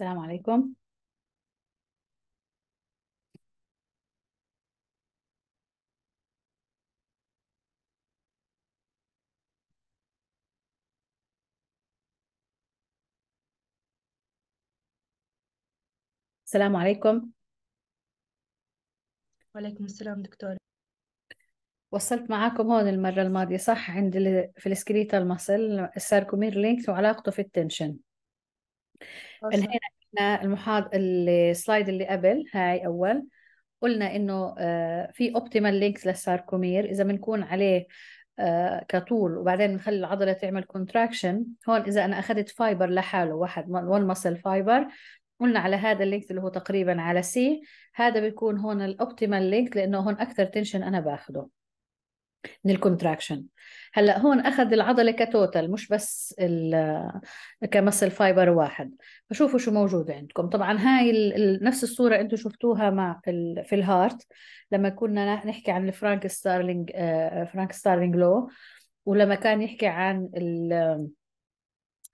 السلام عليكم السلام عليكم وعليكم السلام دكتور وصلت معاكم هون المرة الماضية صح عند في السكريتال ماسل الساركومير لينكس وعلاقته في التنشن انهينا احنا المحاض السلايد اللي قبل هاي اول قلنا انه آه، في اوبتيمال لينكس للساركومير اذا بنكون عليه آه، كطول وبعدين بنخلي العضله تعمل كونتراكشن هون اذا انا اخذت فايبر لحاله واحد وان مسل فايبر قلنا على هذا اللينك اللي هو تقريبا على سي هذا بيكون هون الاوبتيمال لينك لانه هون اكثر تنشن انا باخده من الكونتراكشن هلا هون اخذ العضله كتوتال مش بس كمسل فايبر واحد فشوفوا شو موجود عندكم طبعا هاي نفس الصوره انتم شفتوها مع في الهارت لما كنا نحكي عن الفرانك ستارلينج فرانك ستارلينج لو ولما كان يحكي عن ال...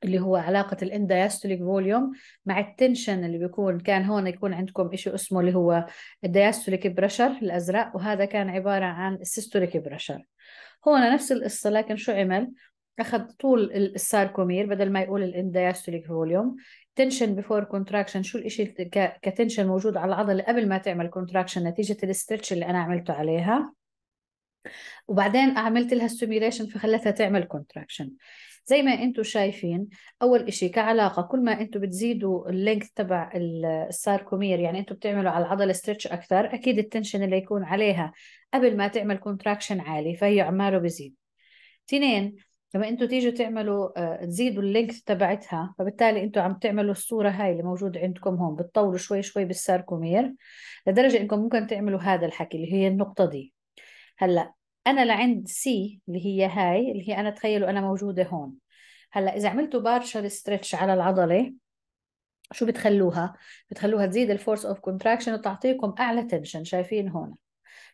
اللي هو علاقة الإندياستوليك فوليوم مع التنشن اللي بيكون كان هون يكون عندكم إشي اسمه اللي هو الدياستوليك بريشر الأزرق وهذا كان عبارة عن السيستوليك بريشر هون نفس القصة لكن شو عمل؟ أخذ طول الساركومير بدل ما يقول الإندياستوليك فوليوم تنشن بفور كونتراكشن شو الإشي كتنشن موجود على العضلة قبل ما تعمل كونتراكشن نتيجة الاسترتش اللي أنا عملته عليها وبعدين عملت لها ستيميوليشن فخلتها تعمل كونتراكشن زي ما انتم شايفين اول شيء كعلاقه كل ما انتم بتزيدوا اللينك تبع الساركومير يعني انتم بتعملوا على العضله ستريتش اكثر اكيد التنشن اللي يكون عليها قبل ما تعمل كونتراكشن عالي فهي عماله بزيد اثنين لما انتم تيجوا تعملوا آه، تزيدوا اللينك تبعتها فبالتالي انتم عم تعملوا الصوره هاي اللي موجوده عندكم هون بتطولوا شوي شوي بالساركومير لدرجه انكم ممكن تعملوا هذا الحكي اللي هي النقطه دي هلا انا لعند سي اللي هي هاي اللي هي انا تخيلوا انا موجوده هون هلا اذا عملتوا بارشل ستريتش على العضله شو بتخلوها بتخلوها تزيد الفورس اوف كونتراكشن وتعطيكم اعلى تنشن شايفين هون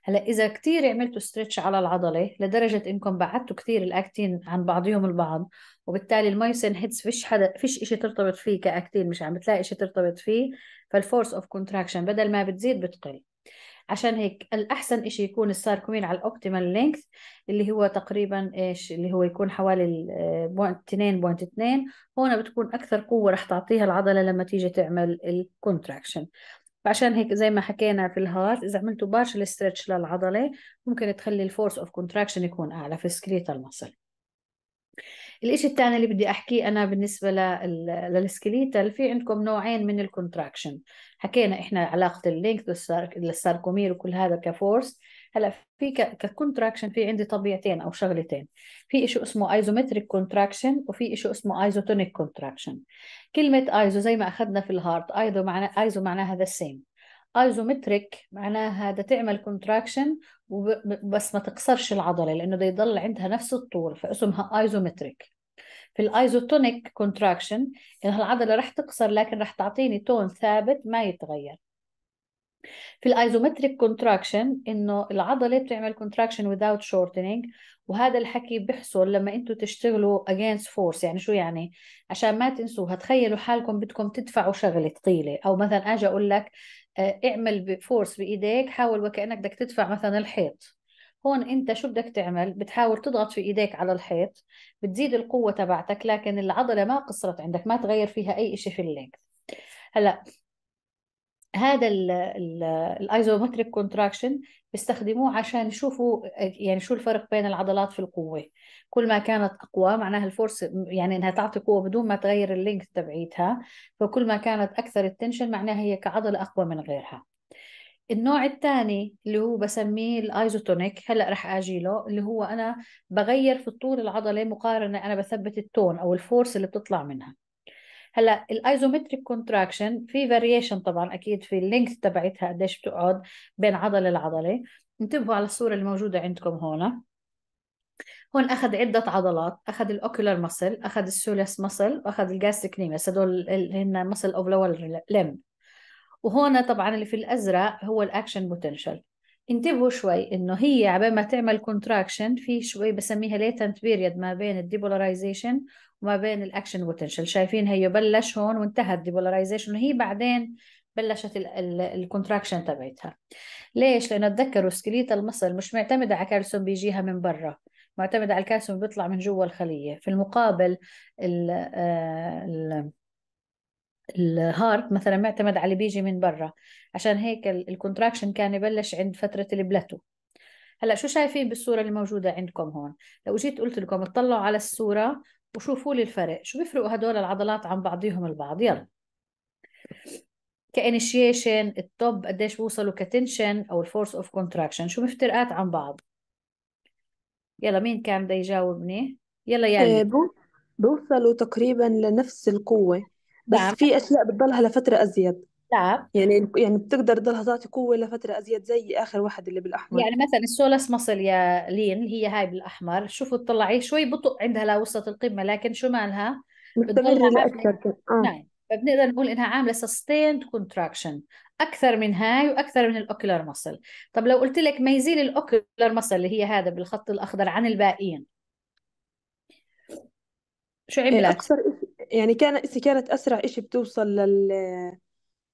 هلا اذا كثير عملتوا ستريتش على العضله لدرجه انكم بعدتوا كثير الاكتين عن بعضهم البعض وبالتالي المايوسين هيدز فيش حدا فيش شيء ترتبط فيه كاكتين مش عم بتلاقي شيء ترتبط فيه فالفورس اوف كونتراكشن بدل ما بتزيد بتقل عشان هيك الأحسن إشي يكون الساركومين على الأوبتيمال لينكث اللي هو تقريبا إيش اللي هو يكون حوالي 2.2 آه، هون بتكون أكثر قوة رح تعطيها العضلة لما تيجي تعمل الكونتراكشن فعشان هيك زي ما حكينا في الهارت اذا عملتوا بارشل ستريتش للعضله ممكن تخلي الفورس اوف كونتراكشن يكون اعلى في السكريتال مسل الإشي الثاني اللي بدي أحكيه أنا بالنسبة للسكليتال في عندكم نوعين من الكونتراكشن حكينا إحنا علاقة اللينك للساركومير وكل هذا كفورس هلا في ككونتراكشن في عندي طبيعتين او شغلتين في شيء اسمه ايزومتريك كونتراكشن وفي شيء اسمه ايزوتونيك كونتراكشن كلمه ايزو زي ما اخذنا في الهارت ايزو معناها ايزو معناها ذا سيم ايزومتريك معناها بدها تعمل كونتراكشن بس ما تقصرش العضله لانه ده يضل عندها نفس الطول فاسمها ايزومتريك في الايزوتونيك كونتراكشن العضله رح تقصر لكن رح تعطيني تون ثابت ما يتغير في الايزومتريك كونتراكشن انه العضله بتعمل كونتراكشن without shortening وهذا الحكي بيحصل لما انتم تشتغلوا against force يعني شو يعني عشان ما تنسوها تخيلوا حالكم بدكم تدفعوا شغله ثقيله او مثلا اجي اقول لك آه، اعمل فورس بايديك حاول وكانك بدك تدفع مثلا الحيط هون انت شو بدك تعمل بتحاول تضغط في ايديك على الحيط بتزيد القوه تبعتك لكن العضله ما قصرت عندك ما تغير فيها اي شيء في اللينك هلا هذا الايزومتريك كونتراكشن بيستخدموه عشان يشوفوا يعني شو الفرق بين العضلات في القوه كل ما كانت اقوى معناها الفورس يعني انها تعطي قوه بدون ما تغير اللينك تبعيتها فكل ما كانت اكثر التنشن معناها هي كعضله اقوى من غيرها النوع الثاني اللي هو بسميه الايزوتونيك هلا رح اجي له اللي هو انا بغير في الطول العضله مقارنه انا بثبت التون او الفورس اللي بتطلع منها هلا الايزومتريك كونتراكشن في فاريشن طبعا اكيد في اللينكس تبعتها قديش بتقعد بين عضله لعضله انتبهوا على الصوره الموجوده عندكم هون هون اخذ عده عضلات اخذ الاوكيولار ماسل اخذ السوليس ماسل واخذ الجاستريك نيمس هدول اللي هن ماسل اوف لور لم وهون طبعا اللي في الازرق هو الاكشن بوتنشال انتبهوا شوي انه هي عبال ما تعمل كونتراكشن في شوي بسميها ليتنت بيريد ما بين الديبولاريزيشن وما بين الاكشن بوتنشال شايفين هي بلش هون وانتهى الديبولاريزيشن وهي بعدين بلشت الكونتراكشن تبعتها ليش لانه تذكروا سكليت المصل مش معتمده على كالسيوم بيجيها من برا معتمده على الكالسيوم بيطلع من جوا الخليه في المقابل ال آه، ال الهارت مثلا معتمد على اللي بيجي من برا عشان هيك الكونتراكشن كان يبلش عند فتره البلاتو هلا شو شايفين بالصوره اللي موجوده عندكم هون لو جيت قلت لكم اطلعوا على الصوره وشوفوا لي الفرق شو بيفرقوا هدول العضلات عن بعضيهم البعض يلا كانيشيشن التوب قديش بوصلوا كتنشن او الفورس اوف كونتراكشن شو مفترقات عن بعض يلا مين كان بده يجاوبني يلا يا آه، يعني بوصلوا تقريبا لنفس القوة بس نعم. في أشياء بتضلها لفترة أزيد تعب يعني يعني بتقدر تضلها تعطي قوة لفترة أزيد زي آخر واحد اللي بالأحمر يعني مثلا السولس مصل يا لين اللي هي هاي بالأحمر شوفوا تطلعي شوي بطء عندها لوصلت القمة لكن شو مالها بتضلها مستمرة لأكثر عاملة آه نعم فبنقدر نقول إنها عاملة سستيند كونتراكشن أكثر من هاي وأكثر من الاوكيلر مصل طب لو قلت لك ميزين الاوكيلر مصل اللي هي هذا بالخط الأخضر عن الباقيين شو إيه، عملت؟ أكثر يعني كان كانت أسرع إشي بتوصل لل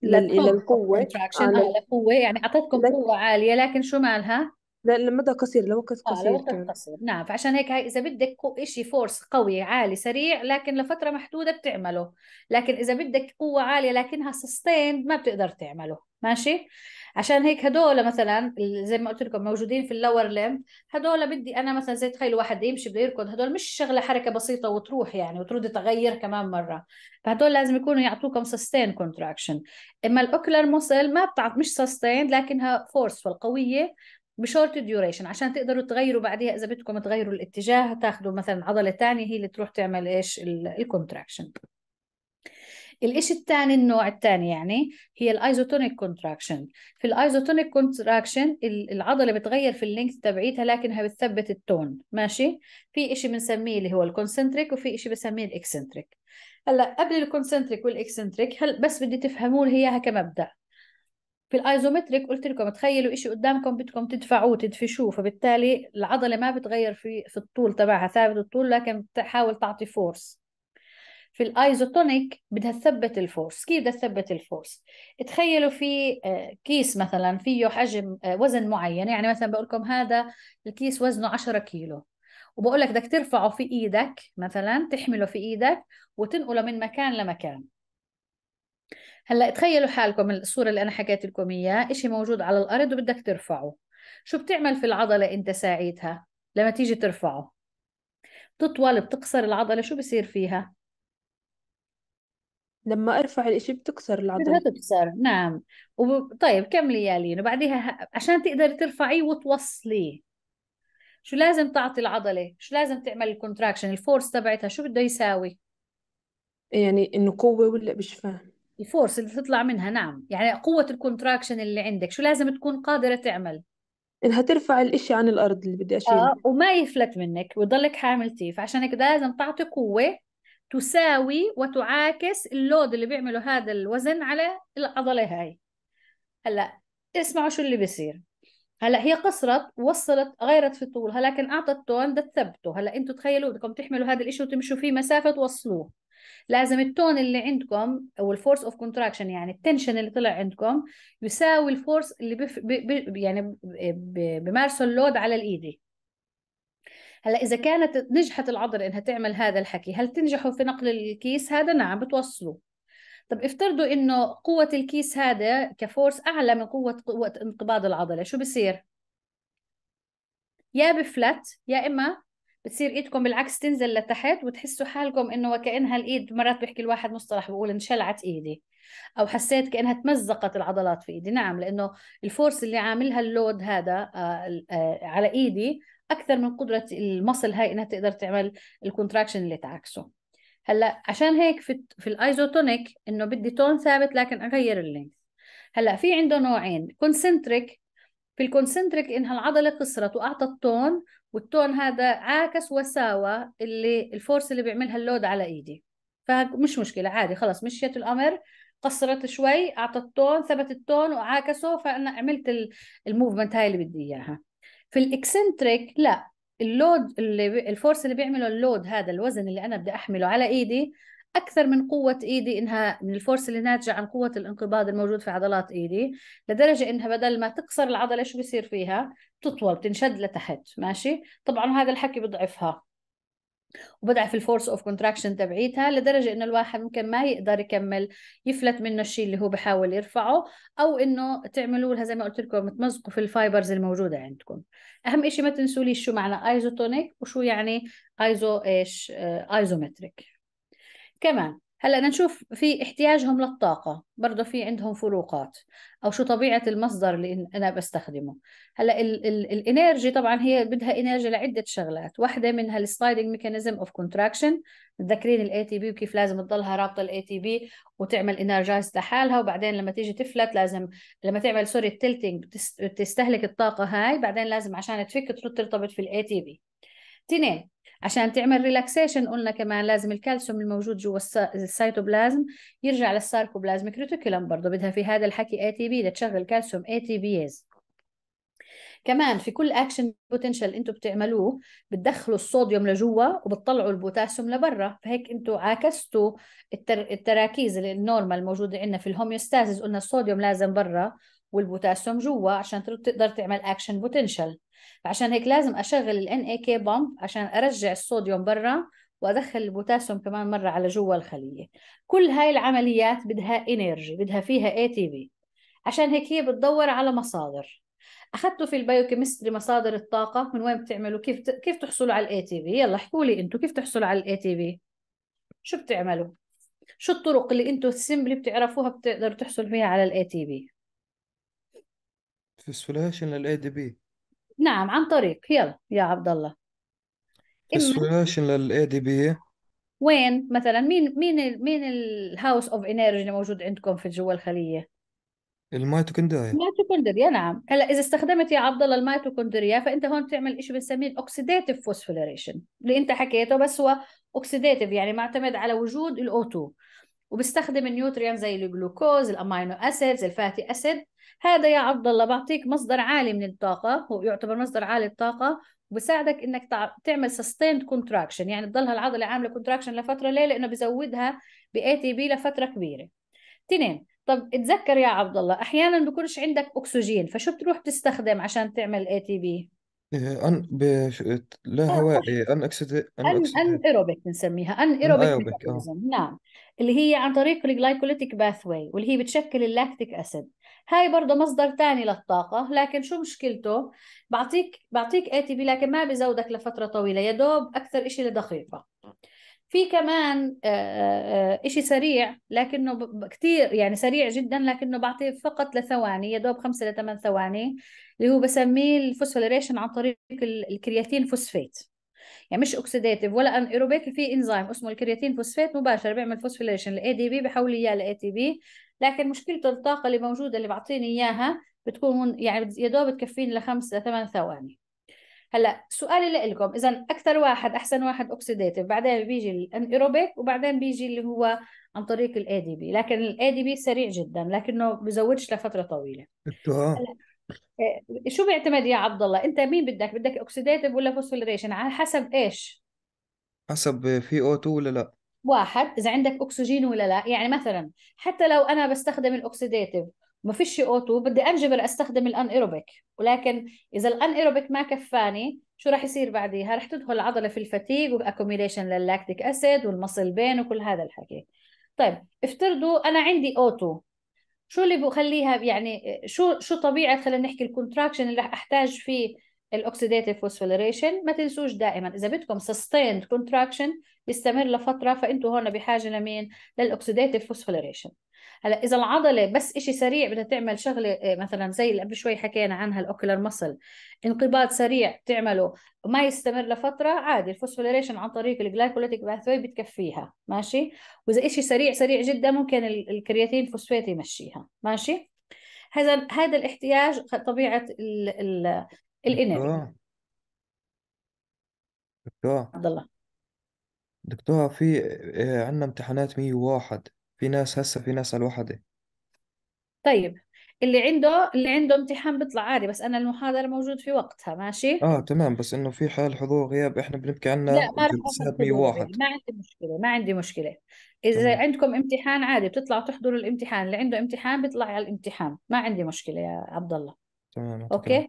آه، للقوة اه على يعني اعطتكم لك قوه عاليه لكن شو مالها؟ لمدى قصير لوقت اه قصير لوقت كان قصير نعم فعشان هيك هاي اذا بدك شيء إشي فورس قوي عالي سريع لكن لفتره محدوده بتعمله لكن اذا بدك قوه عاليه لكنها سستين ما بتقدر تعمله ماشي عشان هيك هدول مثلا زي ما قلت لكم موجودين في اللور ليمب هدول بدي انا مثلا زي تخيل واحد يمشي بده يركض هدول مش شغله حركه بسيطه وتروح يعني وترد تغير كمان مره فهدول لازم يكونوا يعطوكم سستين كونتراكشن اما الاوكلر موسل ما بتعط مش سستين لكنها فورس قويه بشورت ديوريشن عشان تقدروا تغيروا بعدها اذا بدكم تغيروا الاتجاه تاخذوا مثلا عضله ثانيه هي اللي تروح تعمل ايش الكونتراكشن الإشي الثاني النوع الثاني يعني هي الايزوتونيك كونتراكشن في الايزوتونيك كونتراكشن العضله بتغير في اللينك تبعيتها لكنها بتثبت التون ماشي في إشي بنسميه اللي هو الكونسنتريك وفي إشي بنسميه الاكسنتريك هلا قبل الكونسنتريك والاكسنتريك هل بس بدي تفهموا لي اياها كمبدا في الايزومتريك قلت لكم تخيلوا شيء قدامكم بدكم تدفعوه تدفشوه فبالتالي العضله ما بتغير في في الطول تبعها ثابت الطول لكن بتحاول تعطي فورس في الايزوتونيك بدها تثبت الفورس كيف بدها تثبت الفورس تخيلوا في آه، كيس مثلا فيه حجم آه، وزن معين يعني مثلا بقول لكم هذا الكيس وزنه 10 كيلو وبقول لك بدك ترفعه في ايدك مثلا تحمله في ايدك وتنقله من مكان لمكان هلا تخيلوا حالكم الصوره اللي انا حكيت لكم اياها شيء موجود على الارض وبدك ترفعه شو بتعمل في العضله انت ساعيتها لما تيجي ترفعه بتطول بتقصر العضله شو بصير فيها لما ارفع الاشي بتكسر بدها العضلة تكسر نعم طيب كملي يا لينا بعديها عشان تقدري ترفعيه وتوصليه شو لازم تعطي العضلة شو لازم تعمل الكونتراكشن الفورس تبعتها شو بده يساوي يعني انه قوة ولا مش فاهم الفورس اللي تطلع منها نعم يعني قوة الكونتراكشن اللي عندك شو لازم تكون قادرة تعمل انها ترفع الاشي عن الارض اللي بدي اشيله اه وما يفلت منك ويضلك حاملتيه، فعشان هيك لازم تعطي قوة تساوي وتعاكس اللود اللي بيعمله هذا الوزن على العضلة هاي هلا اسمعوا شو اللي بيصير هلا هي قصرت وصلت غيرت في طولها لكن اعطت تون بدها تثبته هلا انتم تخيلوا بدكم تحملوا هذا الشيء وتمشوا فيه مسافه توصلوه لازم التون اللي عندكم او الفورس اوف كونتراكشن يعني التنشن اللي طلع عندكم يساوي الفورس اللي بف... ب... ب... يعني بمارسه اللود على الايدي هلا اذا كانت نجحت العضله انها تعمل هذا الحكي هل تنجحوا في نقل الكيس هذا نعم بتوصلوا طب افترضوا انه قوه الكيس هذا كفورس اعلى من قوه قوه انقباض العضله شو بصير يا بفلت يا اما بتصير ايدكم بالعكس تنزل لتحت وتحسوا حالكم انه وكانها الايد مرات بيحكي الواحد مصطلح بيقول انشلعت ايدي او حسيت كانها تمزقت العضلات في ايدي نعم لانه الفورس اللي عاملها اللود هذا آه، آه، على ايدي اكثر من قدره المصل هاي انها تقدر تعمل الكونتراكشن اللي تعكسه هلا عشان هيك في في الايزوتونيك انه بدي تون ثابت لكن اغير اللينث هلا في عنده نوعين كونسنتريك في الكونسنتريك انها العضله قصرت واعطت تون والتون هذا عاكس وساوى اللي الفورس اللي بيعملها اللود على ايدي فمش مشكله عادي خلص مشيت الامر قصرت شوي اعطت تون ثبت التون وعاكسه فانا عملت الموفمنت هاي اللي بدي اياها في الاكسنتريك لا اللود اللي بي... الفورس اللي بيعمله اللود هذا الوزن اللي انا بدي احمله على ايدي اكثر من قوه ايدي انها من الفورس اللي ناتجه عن قوه الانقباض الموجود في عضلات ايدي لدرجه انها بدل ما تكسر العضله شو بيصير فيها تطول بتنشد لتحت ماشي طبعا هذا الحكي بضعفها وبضعف الفورس اوف كونتراكشن تبعيتها لدرجه انه الواحد ممكن ما يقدر يكمل يفلت منه الشيء اللي هو بحاول يرفعه او انه تعملوا لها زي ما قلت لكم تمزقوا في الفايبرز الموجوده عندكم اهم شيء ما تنسوا لي شو معنى ايزوتونيك وشو يعني ايزو ايش ايزومتريك آه، كمان هلا نشوف في احتياجهم للطاقة برضه في عندهم فروقات أو شو طبيعة المصدر اللي أنا بستخدمه هلا الإنرجي طبعا هي بدها إنرجي لعدة شغلات واحدة منها السلايدنج ميكانيزم أوف كونتراكشن متذكرين الاي تي بي وكيف لازم تضلها رابطة الاي تي بي وتعمل انرجايز لحالها وبعدين لما تيجي تفلت لازم لما تعمل سوري التلتنج تستهلك الطاقة هاي بعدين لازم عشان تفك ترد ترتبط في الاي تي بي تنين عشان تعمل ريلاكسيشن قلنا كمان لازم الكالسيوم الموجود جوا السيتوبلازم يرجع للساركوبلازم كريتوكولم برضه بدها في هذا الحكي اي تي بي لتشغل كالسيوم اي تي بيز كمان في كل اكشن بوتنشال انتم بتعملوه بتدخلوا الصوديوم لجوا وبتطلعوا البوتاسيوم لبرا فهيك انتم عاكستوا التر... التراكيز النورمال موجوده عندنا في الهوميوستاسيس قلنا الصوديوم لازم برا والبوتاسيوم جوا عشان تقدر تعمل اكشن بوتنشال فعشان هيك لازم اشغل الان اي كي بامب عشان ارجع الصوديوم برا وادخل البوتاسيوم كمان مره على جوا الخليه كل هاي العمليات بدها انرجي بدها فيها اي تي بي عشان هيك هي بتدور على مصادر اخذتوا في البيوكيمستري مصادر الطاقه من وين بتعملوا كيف كيف تحصلوا على الاي تي بي يلا احكوا لي انتم كيف تحصلوا على الاي تي بي شو بتعملوا شو الطرق اللي انتم السمبلي بتعرفوها بتقدروا تحصلوا فيها على الاي تي بي تسوليشن للاي دي بي نعم عن طريق يلا يا عبد الله اما السوليوشن للاي دي بي وين مثلا مين مين الـ مين الهاوس اوف انرجي اللي موجود عندكم في جوا الخليه الميتوكوندريا الميتوكوندريا نعم هلا اذا استخدمت يا عبد الله الميتوكوندريا فانت هون بتعمل شيء بنسميه الاوكسيداتيف فوسفوريليشن اللي انت حكيته بس هو اوكسيداتيف يعني معتمد على وجود الاو 2 وبستخدم النيوتريان زي الجلوكوز الامينو اسيدز الفاتي اسيد هذا يا عبد الله بعطيك مصدر عالي من الطاقه هو يعتبر مصدر عالي الطاقه وبساعدك انك تعمل سستيند كونتراكشن يعني تضلها العضله عامله كونتراكشن لفتره ليه لانه بزودها باي تي بي لفتره كبيره اثنين طب اتذكر يا عبد الله احيانا بكونش عندك اكسجين فشو بتروح تستخدم عشان تعمل اي تي بي ان ب... لا هوائي ان إيه، اكسد ان ان ايروبيك بنسميها ان ايروبيك نعم اللي هي عن طريق الجلايكوليتيك باث واي واللي هي بتشكل اللاكتيك اسيد هاي برضه مصدر تاني للطاقة لكن شو مشكلته بعطيك بعطيك اي تي بي لكن ما بزودك لفترة طويلة يا دوب أكثر إشي لدقيقة في كمان آه، آه، إشي سريع لكنه كتير يعني سريع جدا لكنه بعطيه فقط لثواني يا دوب خمسة لثمان ثواني اللي هو بسميه الفوسفوريشن عن طريق الكرياتين فوسفيت يعني مش اوكسيديتيف ولا ان ايروبيك في انزيم اسمه الكرياتين فوسفيت مباشر بيعمل فوسفيليشن الاي دي بي بحول اياه لاي تي بي لكن مشكلته الطاقة اللي موجودة اللي بعطيني إياها بتكون يعني يا دوب تكفيني لخمس لثمان ثواني هلا سؤالي لكم اذا اكثر واحد احسن واحد اوكسيديتيف بعدين بيجي الانيروبيك وبعدين بيجي اللي هو عن طريق الاي دي بي لكن الاي دي بي سريع جدا لكنه بزودش لفتره طويله آه. آه، شو بيعتمد يا عبد الله انت مين بدك بدك اوكسيديتيف ولا فوسفوريشن على حسب ايش حسب في او 2 ولا لا واحد اذا عندك اكسجين ولا لا يعني مثلا حتى لو انا بستخدم الاكسيديتيف ما فيش او 2 بدي انجبر استخدم الان ايروبيك ولكن اذا الان ايروبيك ما كفاني شو راح يصير بعديها راح تدخل العضله في الفتيق واكوميليشن لللاكتيك اسيد والمصل بين وكل هذا الحكي طيب افترضوا انا عندي او 2 شو اللي بخليها يعني شو شو طبيعه خلينا نحكي الكونتراكشن اللي راح احتاج فيه الاوكسيديتيف فوسفوريليشن ما تنسوش دائما اذا بدكم سستيند كونتراكشن بيستمر لفتره فانتوا هون بحاجه لمين للاكسيديتيف فوسفوريشن. هلا اذا العضله بس إشي سريع بدها تعمل شغله آه، مثلا زي اللي قبل شوي حكينا عنها الاوكيولار مسل انقباض سريع بتعمله ما يستمر لفتره عادي الفوسفوريشن عن طريق الجلايكوليتيك باثوي بتكفيها ماشي واذا إشي سريع سريع جدا ممكن الكرياتين فوسفيت يمشيها ماشي هذا هذا الاحتياج طبيعه ال ال دكتور عبد الله دكتور في آه، عندنا امتحانات 101 في ناس هسه في ناس على الوحدة طيب اللي عنده اللي عنده امتحان بيطلع عادي بس انا المحاضرة موجود في وقتها ماشي اه تمام بس انه في حال حضور غياب احنا بنحكي لا ما راح اخذ جلسات حضور 101 ما عندي مشكلة ما عندي مشكلة اذا تمام عندكم امتحان عادي بتطلعوا تحضروا الامتحان اللي عنده امتحان بيطلع على الامتحان ما عندي مشكلة يا عبد الله تمام اوكي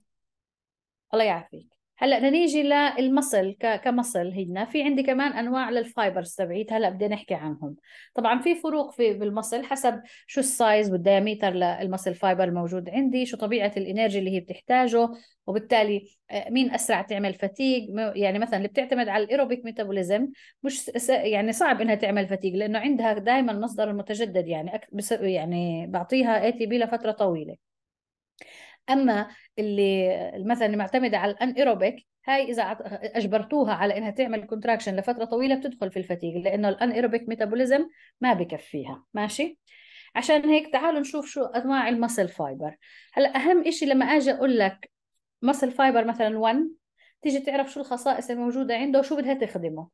الله يعافيك هلا بدنا نيجي للمصل كمصل هنا في عندي كمان انواع للفايبرز تبعيت هلا بدي نحكي عنهم طبعا في فروق في بالمصل حسب شو السايز والدياميتر للمصل فايبر الموجود عندي شو طبيعه الانرجي اللي هي بتحتاجه وبالتالي آه، مين اسرع تعمل فتيق يعني مثلا اللي بتعتمد على الايروبيك ميتابوليزم مش يعني صعب انها تعمل فتيق لانه عندها دائما مصدر المتجدد يعني يعني بعطيها اي تي بي لفتره طويله اما اللي مثلا معتمده على الان ايروبيك هاي اذا اجبرتوها على انها تعمل كونتراكشن لفتره طويله بتدخل في الفتيق لانه الان ايروبيك ميتابوليزم ما بكفيها ماشي عشان هيك تعالوا نشوف شو انواع المسل فايبر هلا اهم شيء لما اجي اقول لك مسل فايبر مثلا 1 تيجي تعرف شو الخصائص الموجوده عنده وشو بدها تخدمه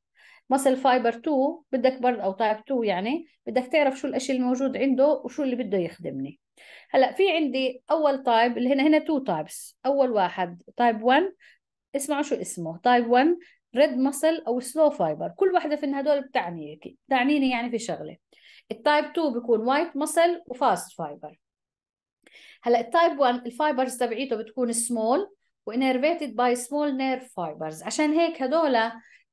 مسل فايبر 2 بدك برضه او تايب 2 يعني بدك تعرف شو الاشي الموجود عنده وشو اللي بده يخدمني هلا في عندي اول تايب اللي هنا هنا تو تايبس اول واحد تايب 1 اسمعوا شو اسمه تايب 1 ريد ماسل او سلو فايبر كل واحده من هدول بتعني بتعنيني يعني في شغله التايب 2 بيكون وايت ماسل وفاست فايبر هلا التايب 1 الفايبرز تبعيته بتكون سمول وانيرفيتد باي سمول نيرف فايبرز عشان هيك هدول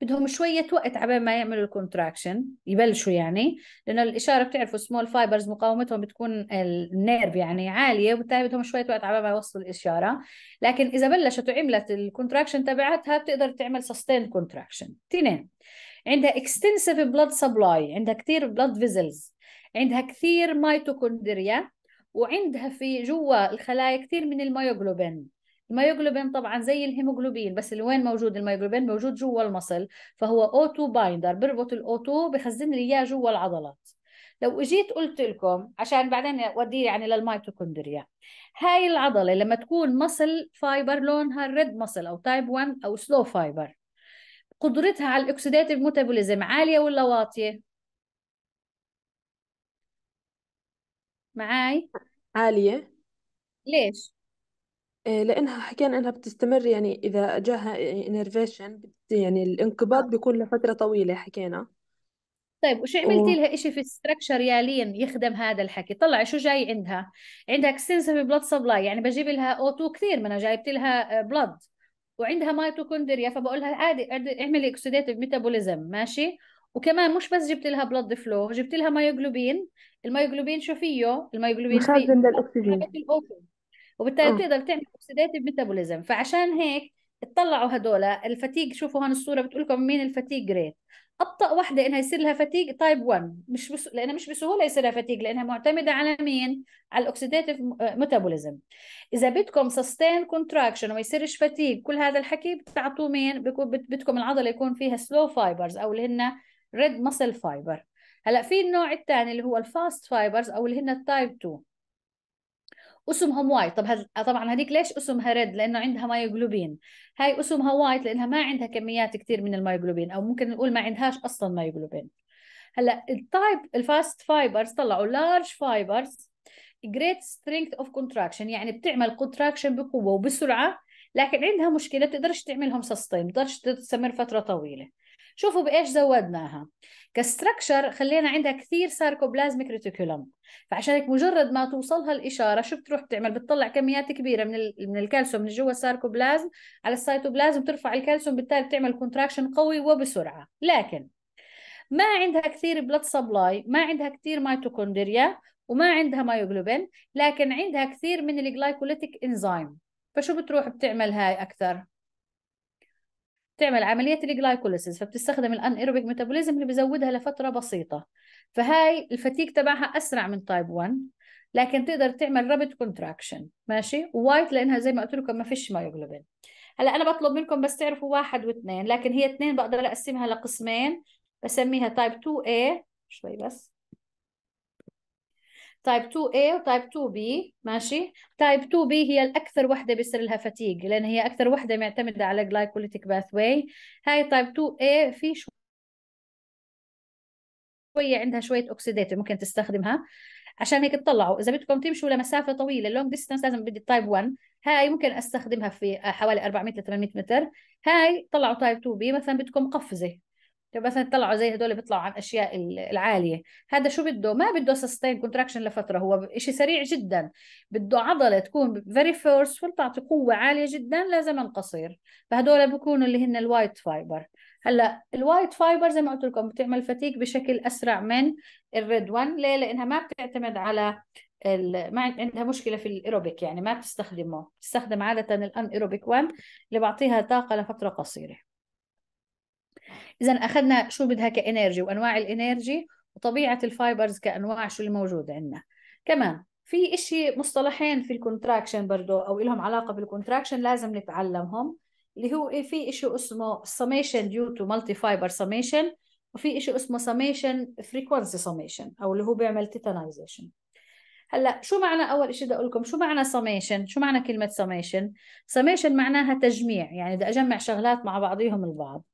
بدهم شوية وقت على ما يعملوا الكونتراكشن يبلشوا يعني لأنه الإشارة بتعرفوا سمول فايبرز مقاومتهم بتكون النيرف يعني عالية وبالتالي بدهم شوية وقت على ما يوصلوا الإشارة لكن إذا بلشت وعملت الكونتراكشن تبعتها بتقدر تعمل سستين كونتراكشن اثنين عندها اكستنسيف بلاد سبلاي عندها كثير بلاد فيزلز عندها كثير ميتوكوندريا وعندها في جوا الخلايا كثير من المايوجلوبين الميوغلوبين طبعا زي الهيموغلوبين بس اللي وين موجود الميوغلوبين موجود جوا المصل فهو اوتو بايندر بربط الاوتو بخزن لي اياه جوا العضلات لو اجيت قلت لكم عشان بعدين اوديه يعني للميتوكوندريا هاي العضله لما تكون مصل فايبر لونها ريد مصل او تايب 1 او سلو فايبر قدرتها على الاكسيديتيف ميتابوليزم عاليه ولا واطيه معاي عاليه ليش آه، لأنها حكينا إنها بتستمر يعني إذا جاها انرفيشن يعني الانقباض بيكون لفترة طويلة حكينا طيب وشو عملتي و... لها شيء في الستركشر يالين يخدم هذا الحكي طلعي شو جاي عندها عندها اكستنسيف بلاد سبلاي يعني بجيب لها او 2 كثير ما انا جايبت لها بلاد آه، وعندها ميتوكوندريا فبقول لها عادي اعملي اكسيديتيف ميتابوليزم ماشي وكمان مش بس جبت لها بلاد فلو جبت لها مايوجلوبين المايوجلوبين شو فيه المايوجلوبين مخزن للاكسجين وبالتالي بتقدر تعمل اوكسيديتيف ميتابوليزم فعشان هيك اطلعوا هدول الفتيق شوفوا هون الصوره بتقول لكم مين الفتيق ريت ابطا وحده انها يصير لها فتيق تايب 1 مش بس... لانها مش بسهوله يصير لها فتيق لانها معتمده على مين على الاوكسيديتيف آه، ميتابوليزم اذا بدكم سستين كونتراكشن وما يصيرش فتيق كل هذا الحكي بتعطوه مين بكو... بدكم العضله يكون فيها سلو فايبرز او اللي هن ريد ماسل فايبر هلا في النوع الثاني اللي هو الفاست فايبرز او اللي هن التايب 2 اسمهم وايت طب هز... طبعا هذيك ليش اسمها ريد لانه عندها مايوجلوبين هاي اسمها وايت لانها ما عندها كميات كثير من المايوجلوبين او ممكن نقول ما عندهاش اصلا مايوجلوبين هلا التايب الفاست فايبرز طلعوا لارج فايبرز جريت سترينث اوف كونتراكشن يعني بتعمل كونتراكشن بقوه وبسرعه لكن عندها مشكله بتقدرش تعملهم سستين بتقدرش تستمر فتره طويله شوفوا بايش زودناها كستركشر خلينا عندها كثير ساركوبلازميك ريتيكولم فعشان هيك مجرد ما توصلها الاشاره شو بتروح بتعمل بتطلع كميات كبيره من من الكالسيوم من جوا الساركوبلازم على السيتوبلازم بترفع الكالسيوم بالتالي بتعمل كونتراكشن قوي وبسرعه لكن ما عندها كثير بلد سبلاي ما عندها كثير ميتوكوندريا وما عندها مايوغلوبين لكن عندها كثير من الجلايكوليتيك انزيم فشو بتروح بتعمل هاي اكثر تعمل عمليه الجلايكوليسيس فبتستخدم الان ايروبيك ميتابوليزم اللي بزودها لفتره بسيطه فهاي الفتيك تبعها اسرع من تايب 1 لكن تقدر تعمل رابت كونتراكشن ماشي وايت لانها زي ما قلت لكم ما فيش مايوجلوبين هلا انا بطلب منكم بس تعرفوا واحد واثنين لكن هي اثنين بقدر اقسمها لقسمين بسميها تايب 2A شوي بس تايب 2A وتايب 2B ماشي تايب 2B هي الأكثر وحدة بيصير لها فتيق لأن هي أكثر وحدة معتمدة على glycolytic pathway هاي تايب 2A في شوية عندها شويه اوكسيديتيف ممكن تستخدمها عشان هيك تطلعوا اذا بدكم تمشوا لمسافه طويله لونج ديستانس لازم بدي تايب 1 هاي ممكن استخدمها في حوالي 400 ل 800 متر هاي طلعوا تايب 2 بي مثلا بدكم قفزه لو مثلا طلعوا زي هدول بيطلعوا عن اشياء العاليه هذا شو بده ما بده سستين كونتراكشن لفتره هو شيء سريع جدا بده عضله تكون فيري فورس تعطي قوه عاليه جدا لزمن قصير فهدول بيكونوا اللي هن الوايت فايبر هلا الوايت فايبر زي ما قلت لكم بتعمل فتيك بشكل اسرع من الريد 1 ليه لانها ما بتعتمد على ال... ما عندها مشكله في الايروبيك يعني ما بتستخدمه بتستخدم عاده الان ايروبيك 1 اللي بعطيها طاقه لفتره قصيره اذا اخذنا شو بدها كانرجي وانواع الانرجي وطبيعه الفايبرز كانواع شو اللي موجود عندنا كمان في إشي مصطلحين في الكونتراكشن برضو او لهم علاقه بالكونتراكشن لازم نتعلمهم اللي هو إيه، في إشي اسمه summation due to multi fiber summation وفي إشي اسمه summation frequency summation او اللي هو بيعمل تيتانيزيشن هلا شو معنى اول إشي بدي اقول لكم شو معنى summation شو معنى كلمه summation summation معناها تجميع يعني بدي اجمع شغلات مع بعضيهم البعض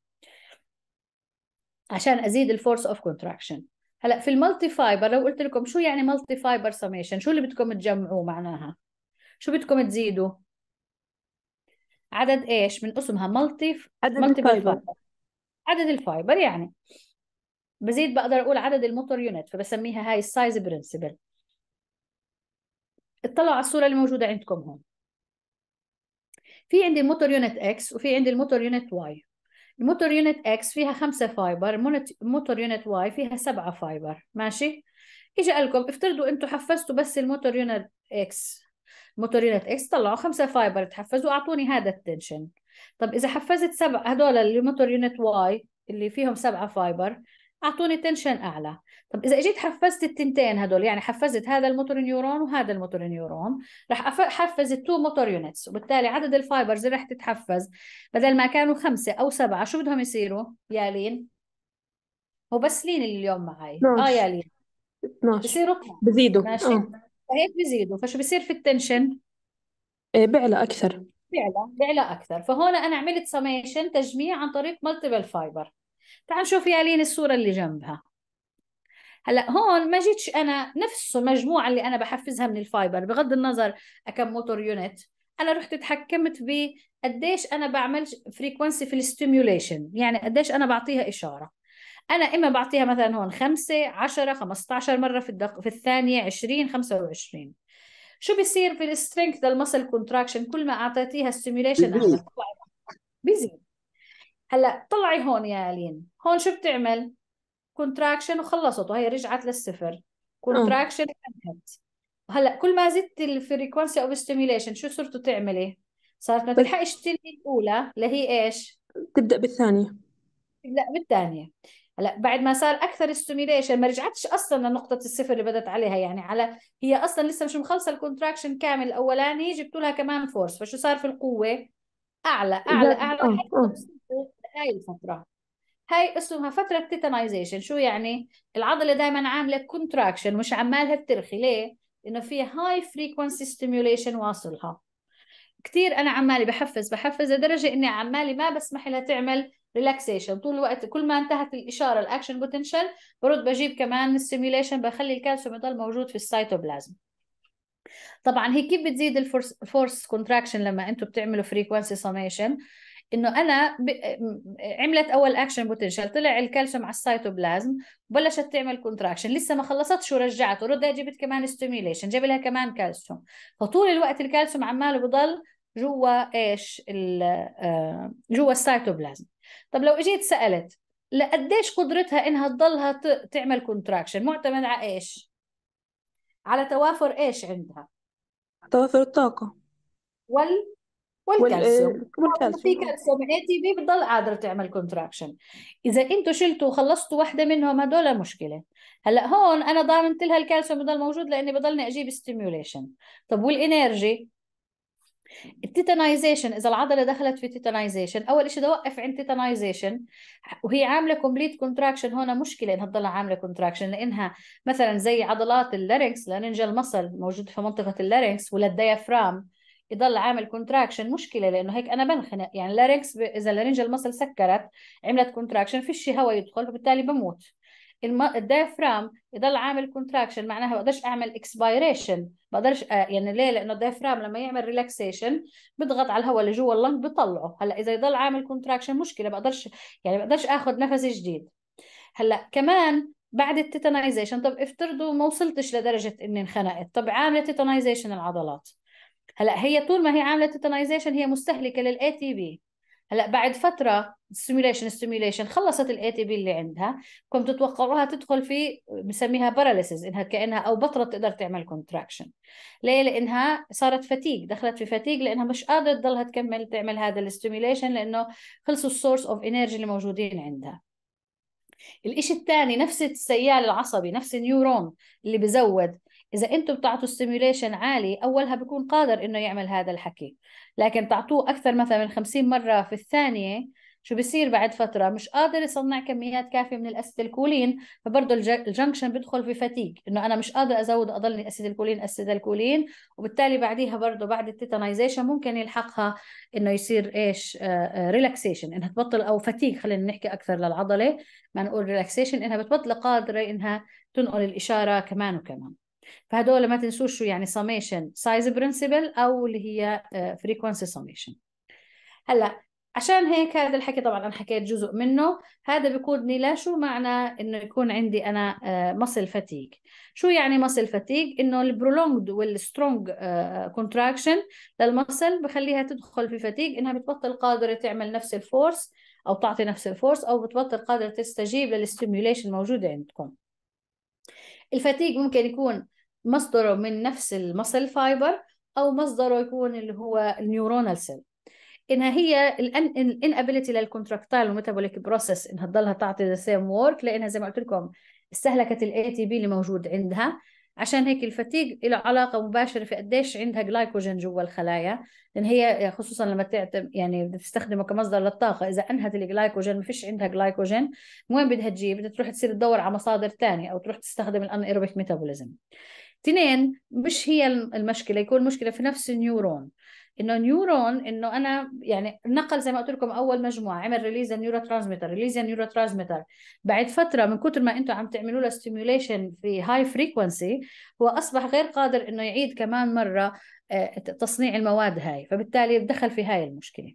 عشان ازيد الفورس اوف كونتراكشن هلا في المالتي فايبر لو قلت لكم شو يعني مالتي فايبر سميشن شو اللي بدكم تجمعوه معناها شو بدكم تزيدوا عدد ايش من اسمها مالتي عدد مالتي الفايبر عدد الفايبر يعني بزيد بقدر اقول عدد الموتور يونت فبسميها هاي السايز برنسبل اطلعوا على الصوره اللي موجوده عندكم هون في عندي الموتور يونت اكس وفي عندي الموتور يونت واي الموتور يونت اكس فيها خمسة فايبر الموتور يونت واي فيها سبعة فايبر ماشي اجى قال لكم افترضوا انتم حفزتوا بس الموتور يونت اكس الموتور يونت اكس طلعوا خمسة فايبر تحفزوا اعطوني هذا التنشن طب اذا حفزت سبعة هدول الموتور يونت واي اللي فيهم سبعة فايبر اعطوني تنشن اعلى طب اذا اجيت حفزت التنتين هدول يعني حفزت هذا الموتور نيورون وهذا الموتور نيورون رح احفز التو موتور يونتس وبالتالي عدد الفايبرز اللي رح تتحفز بدل ما كانوا خمسه او سبعه شو بدهم يصيروا يا لين هو بس لين اللي اليوم معي نعم. اه يا لين 12 بصيروا بزيدوا ماشي آه. بزيدوا فشو بصير في التنشن؟ إيه بيعلى اكثر بيعلى بيعلى اكثر فهون انا عملت سميشن تجميع عن طريق مالتيبل فايبر تعال شوف يا لين الصورة اللي جنبها هلا هون ما جيتش انا نفس المجموعه اللي انا بحفزها من الفايبر بغض النظر كم موتور يونت انا رحت تحكمت بقديش انا بعمل فريكونسي في الستيميوليشن يعني قديش انا بعطيها اشاره انا اما بعطيها مثلا هون 5 10 15 مره في الدق... في الثانيه 20 25 شو بيصير في السترينث للمسل كونتراكشن كل ما اعطيتيها ستيميوليشن بيزيد هلا طلعي هون يا الين هون شو بتعمل كونتراكشن وخلصت وهي رجعت للصفر كونتراكشن انتهت هلا كل ما زدت الفريكونسي اوف ستيميوليشن شو صرتوا تعملي صارت ما تلحقش تنهي الاولى اللي هي ايش تبدا بالثانيه تبدا بالثانيه هلا بعد ما صار اكثر ستيميوليشن ما رجعتش اصلا لنقطه الصفر اللي بدت عليها يعني على هي اصلا لسه مش مخلصه الكونتراكشن كامل الاولاني جبت لها كمان فورس فشو صار في القوه اعلى اعلى اعلى, أعلى آه، أعلى آه. هاي الفتره هاي اسمها فتره تيتانيزيشن شو يعني العضله دائما عامله كونتراكشن مش عمالها بترخي ليه انه في هاي فريكونسي ستيميوليشن واصلها كثير انا عمالي بحفز بحفز لدرجه اني عمالي ما بسمح لها تعمل ريلاكسيشن طول الوقت كل ما انتهت الاشاره الاكشن بوتنشال برد بجيب كمان ستيميوليشن بخلي الكالسيوم يضل موجود في السيتوبلازم طبعا هي كيف بتزيد الفورس كونتراكشن لما انتم بتعملوا فريكونسي سميشن انه انا ب... عملت اول اكشن بوتنشال طلع الكالسيوم على السيتوبلازم بلشت تعمل كونتراكشن لسه ما خلصتش ورجعته رد جبت كمان ستيميوليشن جاب لها كمان كالسيوم فطول الوقت الكالسيوم عماله بضل جوا ايش ال... آه، جوا السيتوبلازم طب لو اجيت سالت لقديش قدرتها انها تضلها ت... تعمل كونتراكشن معتمد على ايش على توافر ايش عندها توافر الطاقه وال آه، والكالسيوم في كالسيوم اي تي بي بتضل قادره تعمل كونتراكشن اذا انتم شلتوا وخلصتوا واحده منهم هدول مشكله هلا هون انا ضامنت لها الكالسيوم بضل موجود لاني بضلني اجيب ستيميوليشن طب والانرجي التيتانيزيشن اذا العضله دخلت في تيتانيزيشن اول شيء بدي اوقف عند تيتانيزيشن وهي عامله كومبليت كونتراكشن هون مشكله انها تضلها عامله كونتراكشن لانها مثلا زي عضلات اللارنكس لارنجال المصل موجود في منطقه اللارنكس ولا الديافرام يضل عامل كونتراكشن مشكله لانه هيك انا بنخنق يعني لارينكس ب... اذا اللارنجال المصل سكرت عملت كونتراكشن فيش هواء يدخل فبالتالي بموت الم... الدايفرام يضل عامل كونتراكشن معناها بقدرش اعمل اكسبايريشن بقدرش آه يعني ليه لانه الدايفرام لما يعمل ريلاكسيشن بضغط على الهواء اللي جوا اللنج بطلعه هلا اذا يضل عامل كونتراكشن مشكله بقدرش يعني بقدرش اخذ نفس جديد هلا كمان بعد التيتانيزيشن طب افترضوا ما وصلتش لدرجه اني انخنقت طب عامله تيتانيزيشن العضلات هلا هي طول ما هي عامله تيتانايزيشن هي مستهلكه للاي تي بي هلا بعد فتره ستيميوليشن ستيميوليشن خلصت الاي تي بي اللي عندها كم تتوقعوها تدخل في بنسميها باراليسز انها كانها او بطره تقدر تعمل كونتراكشن ليه لانها صارت فتيق دخلت في فتيق لانها مش قادره تضلها تكمل تعمل هذا الاستيميوليشن لانه خلصوا السورس اوف انرجي اللي موجودين عندها الإشي الثاني نفس السيال العصبي نفس النيورون اللي بزود اذا انتم بتعطوا ستيميوليشن عالي اولها بيكون قادر انه يعمل هذا الحكي لكن تعطوه اكثر مثلا من 50 مره في الثانيه شو بصير بعد فتره مش قادر يصنع كميات كافيه من الاسيتيلكولين فبرضه الجنكشن بدخل في فتيك انه انا مش قادر ازود اضلني اسيتيلكولين اسيتيلكولين وبالتالي بعديها برضه بعد التيتانيزيشن ممكن يلحقها انه يصير ايش ريلاكسيشن آه، آه، انها تبطل او فتيك خلينا نحكي اكثر للعضله ما نقول ريلاكسيشن انها بتبطل قادره انها تنقل الاشاره كمان وكمان فهدول ما تنسوش شو يعني summation سايز برنسبل او اللي هي فريكونسي آه، summation هلا عشان هيك هذا الحكي طبعا انا حكيت جزء منه هذا بيقودني لشو معنى انه يكون عندي انا مصل آه، فتيج شو يعني مصل فتيج انه البرولونجد والسترونج كونتراكشن للمصل بخليها تدخل في فتيج انها بتبطل قادره تعمل نفس الفورس او تعطي نفس الفورس او بتبطل قادره تستجيب للستيميوليشن موجوده عندكم الفتيق ممكن يكون مصدره من نفس المصل فايبر او مصدره يكون اللي هو النيورونال سيل انها هي الانابيلتي للكونتراكتايل وميتابوليك بروسس انها تضلها تعطي ذا سيم وورك لانها زي ما قلت لكم استهلكت الاي تي بي اللي موجود عندها عشان هيك الفتيق له علاقة مباشرة في قديش عندها جلايكوجين جوا الخلايا لأن هي خصوصا لما تعتم يعني بدها تستخدمه كمصدر للطاقة إذا أنهت الجلايكوجين ما فيش عندها جلايكوجين وين بدها تجيب بدها تروح تصير تدور على مصادر ثانية أو تروح تستخدم الأنيروبيك ميتابوليزم اثنين مش هي المشكله يكون المشكله في نفس النيورون انه نيورون انه انا يعني نقل زي ما قلت لكم اول مجموعه عمل ريليز نيورو ترانسميتر ريليز نيورو ترانسميتر بعد فتره من كثر ما انتم عم تعملوا له ستيميوليشن في هاي فريكونسي هو اصبح غير قادر انه يعيد كمان مره آه، تصنيع المواد هاي فبالتالي دخل في هاي المشكله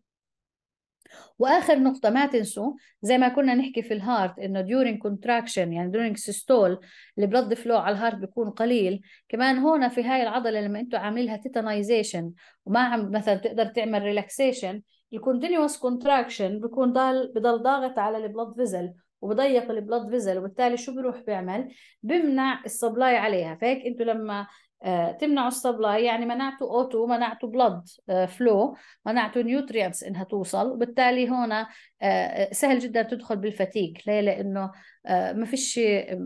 واخر نقطه ما تنسوا زي ما كنا نحكي في الهارت انه during contraction يعني during سيستول البلد فلو على الهارت بيكون قليل كمان هون في هاي العضله لما انتم عاملين لها تيتانيزيشن وما عم مثلا تقدر تعمل ريلاكسيشن الكونتينوس كونتراكشن بيكون ضال بضل ضاغط على البلد فيزل وبضيق البلد فيزل وبالتالي شو بروح بيعمل بمنع السبلاي عليها فهيك انتم لما آه، تمنعوا السبلاي يعني منعته اوتو منعته بلد فلو منعته نيوترينتس انها توصل وبالتالي هون آه، آه، سهل جدا تدخل بالفتيك ليه لانه ما فيش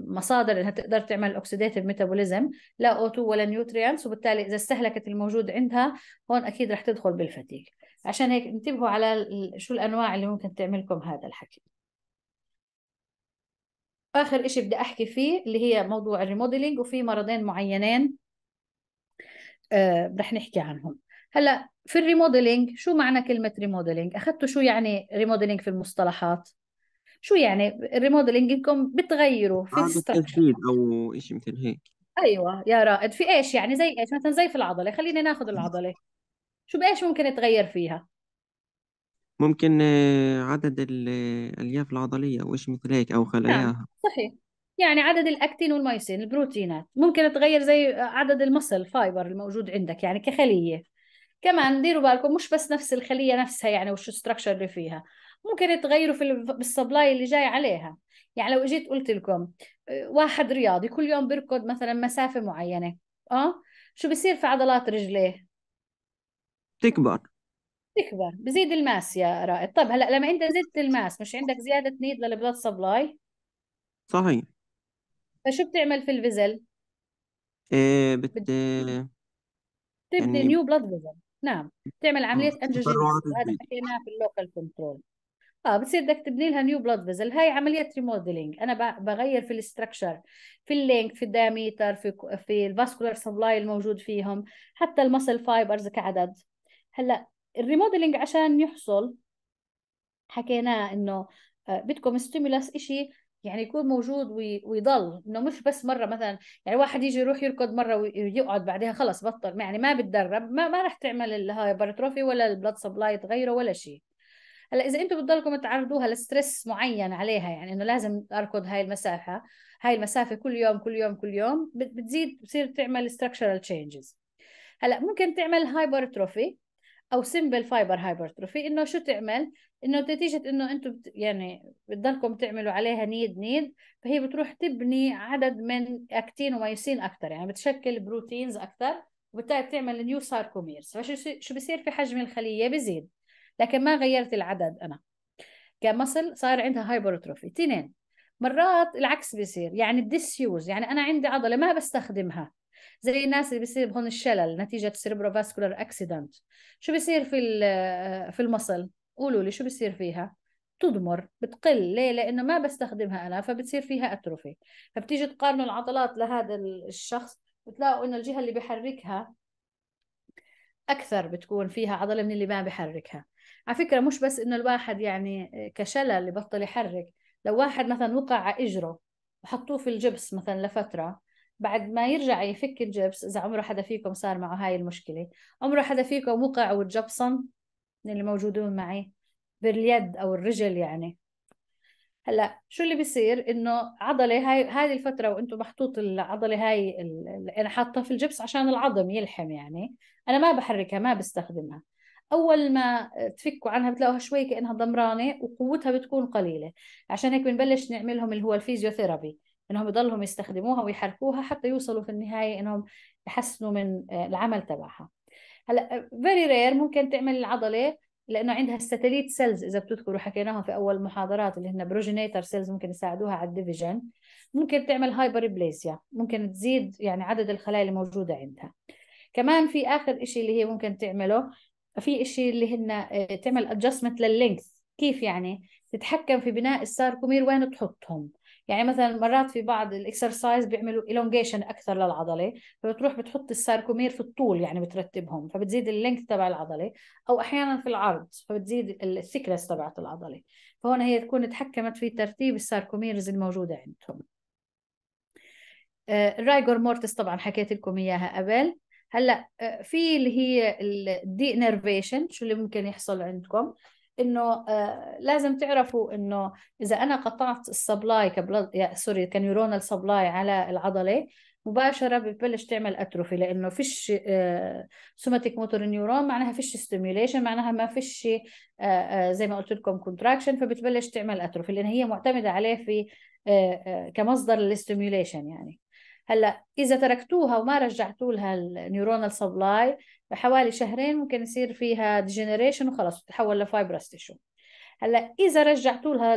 مصادر انها تقدر تعمل اوكسيديتيف ميتابوليزم لا اوتو ولا نيوترينتس وبالتالي اذا استهلكت الموجود عندها هون اكيد رح تدخل بالفتيك عشان هيك انتبهوا على شو الانواع اللي ممكن تعملكم هذا الحكي اخر شيء بدي احكي فيه اللي هي موضوع الريموديلينج وفي مرضين معينين آه، رح نحكي عنهم هلا في الريموديلينج شو معنى كلمه ريموديلينج اخذتوا شو يعني ريموديلينج في المصطلحات شو يعني الريموديلينج انكم بتغيروا في التجديد او شيء مثل هيك ايوه يا رائد في ايش يعني زي ايش مثلا زي في العضله خلينا ناخذ العضله شو بايش ممكن يتغير فيها ممكن آه، عدد الالياف العضليه او شيء مثل هيك او نعم، خلاياها نعم صحيح يعني عدد الاكتين والمايسين البروتينات ممكن تغير زي عدد المصل فايبر الموجود عندك يعني كخليه كمان ديروا بالكم مش بس نفس الخليه نفسها يعني وش الستركشر اللي فيها ممكن تغيروا في السبلاي اللي جاي عليها يعني لو اجيت قلت لكم آه، واحد رياضي كل يوم بيركض مثلا مسافه معينه اه شو بصير في عضلات رجليه تكبر تكبر بزيد الماس يا رائد طب هلا لما انت زدت الماس مش عندك زياده نيد للبلاد سبلاي صحيح فشو بتعمل في الفيزل؟ إيه بت بت- يعني تبني يعني نيو بلاد فيزل نعم بتعمل آه، عملية أنجوجين هذا حكيناه في اللوكال كنترول اه بتصير بدك تبني لها نيو بلاد فيزل هاي عمليه ريموديلينج انا بغير في الاستراكشر في اللينك في الدايميتر في في الفاسكولار سبلاي الموجود فيهم حتى المسل فايبرز كعدد هلا الريموديلينج عشان يحصل حكيناه انه آه، بدكم ستيمولس شيء يعني يكون موجود ويضل انه مش بس مره مثلا يعني واحد يجي يروح يركض مره ويقعد بعدها خلص بطل يعني ما بتدرب ما, ما راح تعمل الهايبرتروفي ولا البلد سبلاي تغيره ولا شيء هلا اذا انتم بتضلكم تعرضوها لستريس معين عليها يعني انه لازم اركض هاي المسافه هاي المسافه كل يوم كل يوم كل يوم بتزيد بتصير تعمل ستراكشرال تشينجز هلا ممكن تعمل هايبرتروفي او سمبل فايبر هايبرتروفي انه شو تعمل انه نتيجه انه انتم يعني بتضلكم تعملوا عليها نيد نيد فهي بتروح تبني عدد من اكتين ومايوسين اكثر يعني بتشكل بروتينز اكثر وبالتالي بتعمل نيو ساركوميرز فشو شو بصير في حجم الخليه بزيد لكن ما غيرت العدد انا كمصل صار عندها هايبرتروفي اثنين مرات العكس بيصير يعني الديسيوز يعني انا عندي عضله ما بستخدمها زي الناس اللي بيصير بهون الشلل نتيجه سيربرو فاسكولار اكسيدنت شو بيصير في آه، في المصل قولوا لي شو بيصير فيها تضمر بتقل ليه لانه ما بستخدمها انا فبتصير فيها اتروفي فبتيجي تقارنوا العضلات لهذا الشخص بتلاقوا انه الجهه اللي بحركها اكثر بتكون فيها عضله من اللي ما بحركها على فكره مش بس انه الواحد يعني آه، كشلل بطل يحرك لو واحد مثلا وقع على اجره وحطوه في الجبس مثلا لفتره بعد ما يرجع يفك الجبس اذا عمره حدا فيكم صار معه هاي المشكله عمره حدا فيكم وقع وتجبصن من اللي موجودون معي باليد او الرجل يعني هلا شو اللي بيصير انه عضله هاي هذه الفتره وانتم محطوط العضله هاي اللي انا حاطه في الجبس عشان العظم يلحم يعني انا ما بحركها ما بستخدمها اول ما تفكوا عنها بتلاقوها شوي كانها ضمرانه وقوتها بتكون قليله عشان هيك بنبلش نعملهم اللي هو الفيزيوثيرابي انهم يضلهم يستخدموها ويحركوها حتى يوصلوا في النهايه انهم يحسنوا من آه، العمل تبعها هلا فيري آه، رير ممكن تعمل العضله لانه عندها الساتليت سيلز اذا بتذكروا حكيناهم في اول المحاضرات اللي هن بروجينيتر سيلز ممكن يساعدوها على الديفيجن ممكن تعمل هايبر بليسيا ممكن تزيد يعني عدد الخلايا اللي موجوده عندها كمان في اخر شيء اللي هي ممكن تعمله في شيء اللي هن آه، تعمل ادجستمنت لللينكس كيف يعني تتحكم في بناء الساركومير وين تحطهم يعني مثلا مرات في بعض الاكسرسايز بيعملوا الونجيشن اكثر للعضله فبتروح بتحط الساركومير في الطول يعني بترتبهم فبتزيد اللينك تبع العضله او احيانا في العرض فبتزيد الثيكنس تبعت العضله فهون هي تكون تحكمت في ترتيب الساركوميرز الموجوده عندهم الرايجور آه، مورتس طبعا حكيت لكم اياها قبل هلا آه، في اللي هي الدي انرفيشن شو اللي ممكن يحصل عندكم انه آه، لازم تعرفوا انه اذا انا قطعت السبلاي كبلد يا سوري كنيورونال سبلاي على العضله مباشرة بتبلش تعمل أتروفي لأنه فيش سوماتيك موتور نيورون معناها فيش ستيميوليشن معناها ما فيش آه، آه، زي ما قلت لكم كونتراكشن فبتبلش تعمل أتروفي لأن هي معتمدة عليه في كمصدر للستيميوليشن يعني هلا اذا تركتوها وما رجعتوا لها النيورونال سبلاي بحوالي شهرين ممكن يصير فيها ديجنريشن وخلص تتحول لفايبرس تيشو هلا اذا رجعتوا لها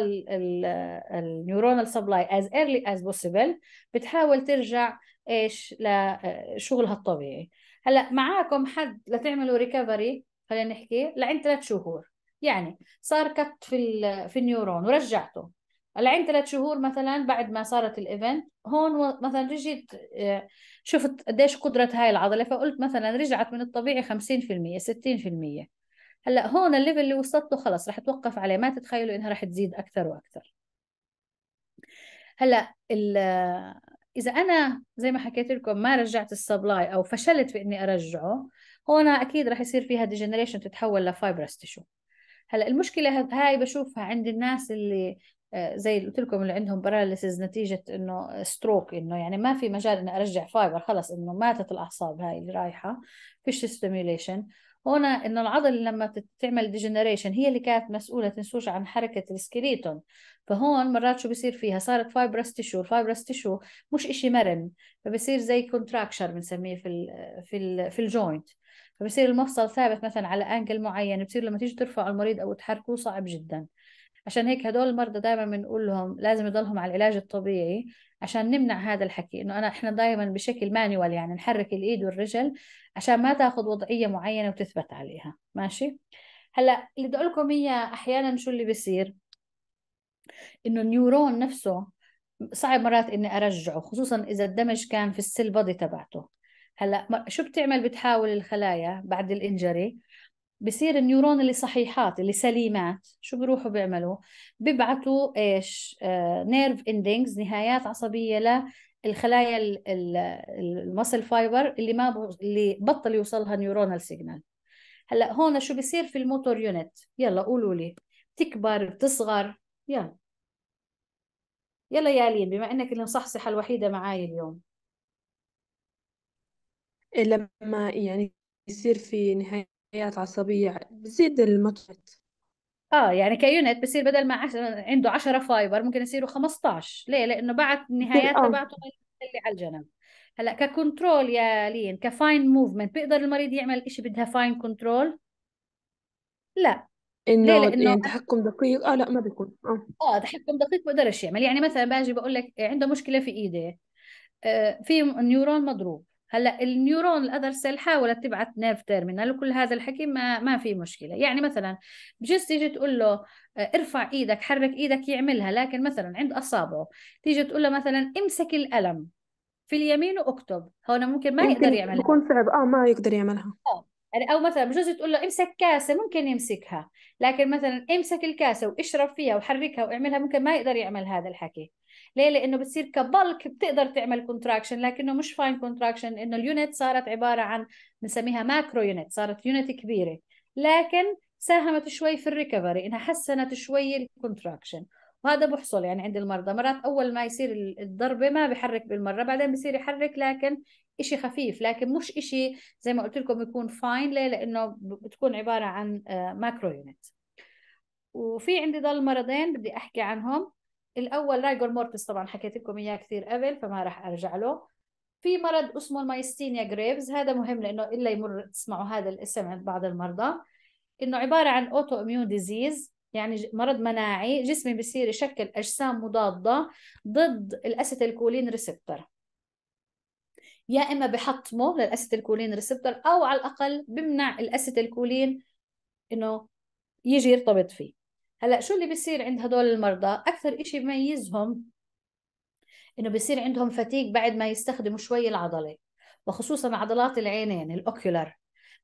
النيورونال سبلاي از ايرلي از بوسيبل بتحاول ترجع ايش لشغلها الطبيعي هلا معاكم حد لتعملوا ريكفري خلينا نحكي لعند ثلاث شهور يعني صار كت في في النيورون ورجعته العين ثلاث شهور مثلا بعد ما صارت الايفنت هون مثلا رجعت آه، شفت قديش قدره هاي العضله فقلت مثلا رجعت من الطبيعي 50% 60% هلا هون الليفل اللي وصلت له خلص رح توقف عليه ما تتخيلوا انها رح تزيد اكثر واكثر هلا آه، اذا انا زي ما حكيت لكم ما رجعت السبلاي او فشلت في اني ارجعه هون اكيد رح يصير فيها ديجنريشن تتحول لفايبرس تشو هلا المشكله هاي بشوفها عند الناس اللي آه، زي اللي قلت لكم اللي عندهم باراليسز نتيجه انه ستروك انه يعني ما في مجال اني ارجع فايبر خلص انه ماتت الاعصاب هاي اللي رايحه فيش ستيميوليشن هنا انه العضل لما تعمل ديجنريشن هي اللي كانت مسؤوله تنسوش عن حركه السكيليتون فهون مرات شو بصير فيها صارت فايبرس تيشو الفايبرس تيشو مش إشي مرن فبصير زي كونتراكشر بنسميه في الـ في الـ في الجوينت فبصير المفصل ثابت مثلا على انجل معين بصير لما تيجي ترفع المريض او تحركه صعب جدا عشان هيك هدول المرضى دائما بنقول لهم لازم يضلهم على العلاج الطبيعي عشان نمنع هذا الحكي انه انا احنا دائما بشكل مانوال يعني نحرك الايد والرجل عشان ما تاخذ وضعيه معينه وتثبت عليها ماشي هلا اللي بدي اقول لكم اياه احيانا شو اللي بيصير انه النيورون نفسه صعب مرات اني ارجعه خصوصا اذا الدمج كان في السيل بادي تبعته هلا شو بتعمل بتحاول الخلايا بعد الانجري بصير النيورون اللي صحيحات اللي سليمات شو بيروحوا بيعملوا بيبعتوا ايش آه نيرف نهايات عصبيه للخلايا المسل فايبر اللي ما ب... اللي بطل يوصلها نيورونال سيجنال هلا هون شو بصير في الموتور يونت يلا قولوا لي بتكبر بتصغر يلا يلا يا لين بما انك المصحصحه الوحيده معي اليوم إيه، لما يعني يصير في نهاية حياه عصبية بتزيد المتعة اه يعني كيونت بصير بدل ما عش... عنده 10 فايبر ممكن يصيروا 15 ليه لانه بعد النهايات تبعته اللي على الجنب هلا ككنترول يا لين كفاين موفمنت بيقدر المريض يعمل شيء بدها فاين كنترول لا انه لانه يعني تحكم دقيق اه لا ما بيكون اه اه تحكم دقيق بقدرش يعمل يعني مثلا باجي بقول لك عنده مشكله في ايده آه في نيورون مضروب هلا النيورون الاذر سيل حاولت تبعث نيرف تيرمينال وكل هذا الحكي ما ما في مشكله يعني مثلا بجوز تيجي تقول له آه، ارفع ايدك حرك ايدك يعملها لكن مثلا عند اصابعه تيجي تقول له مثلا امسك القلم في اليمين واكتب هون ممكن ما يقدر يعملها بكون صعب اه ما يقدر يعملها اه يعني او مثلا بجوز تقول له امسك كاسه ممكن يمسكها لكن مثلا امسك الكاسه واشرب فيها وحركها واعملها ممكن ما يقدر يعمل هذا الحكي ليه لانه بتصير كبلك بتقدر تعمل كونتراكشن لكنه مش فاين كونتراكشن انه اليونت صارت عباره عن بنسميها ماكرو يونت صارت يونت كبيره لكن ساهمت شوي في الريكفري انها حسنت شوي الكونتراكشن وهذا بحصل يعني عند المرضى مرات اول ما يصير الضربه ما بحرك بالمره بعدين بصير يحرك لكن إشي خفيف لكن مش إشي زي ما قلت لكم يكون فاين ليه لانه بتكون عباره عن ماكرو آه، يونت وفي عندي ضل مرضين بدي احكي عنهم الاول رايجور مورتس طبعا حكيت لكم اياه كثير قبل فما راح ارجع له في مرض اسمه المايستينيا جريفز هذا مهم لانه الا يمر تسمعوا هذا الاسم عند بعض المرضى انه عباره عن اوتو اميون ديزيز يعني مرض مناعي جسمي بصير يشكل اجسام مضاده ضد الاسيتيلكولين ريسبتر يا اما بحطمه للاسيتيلكولين ريسبتر او على الاقل بمنع الاسيتيلكولين انه يجي يرتبط فيه هلا شو اللي بيصير عند هدول المرضى اكثر شيء بميزهم انه بيصير عندهم فتيق بعد ما يستخدموا شوي العضله وخصوصا عضلات العينين الاوكيولار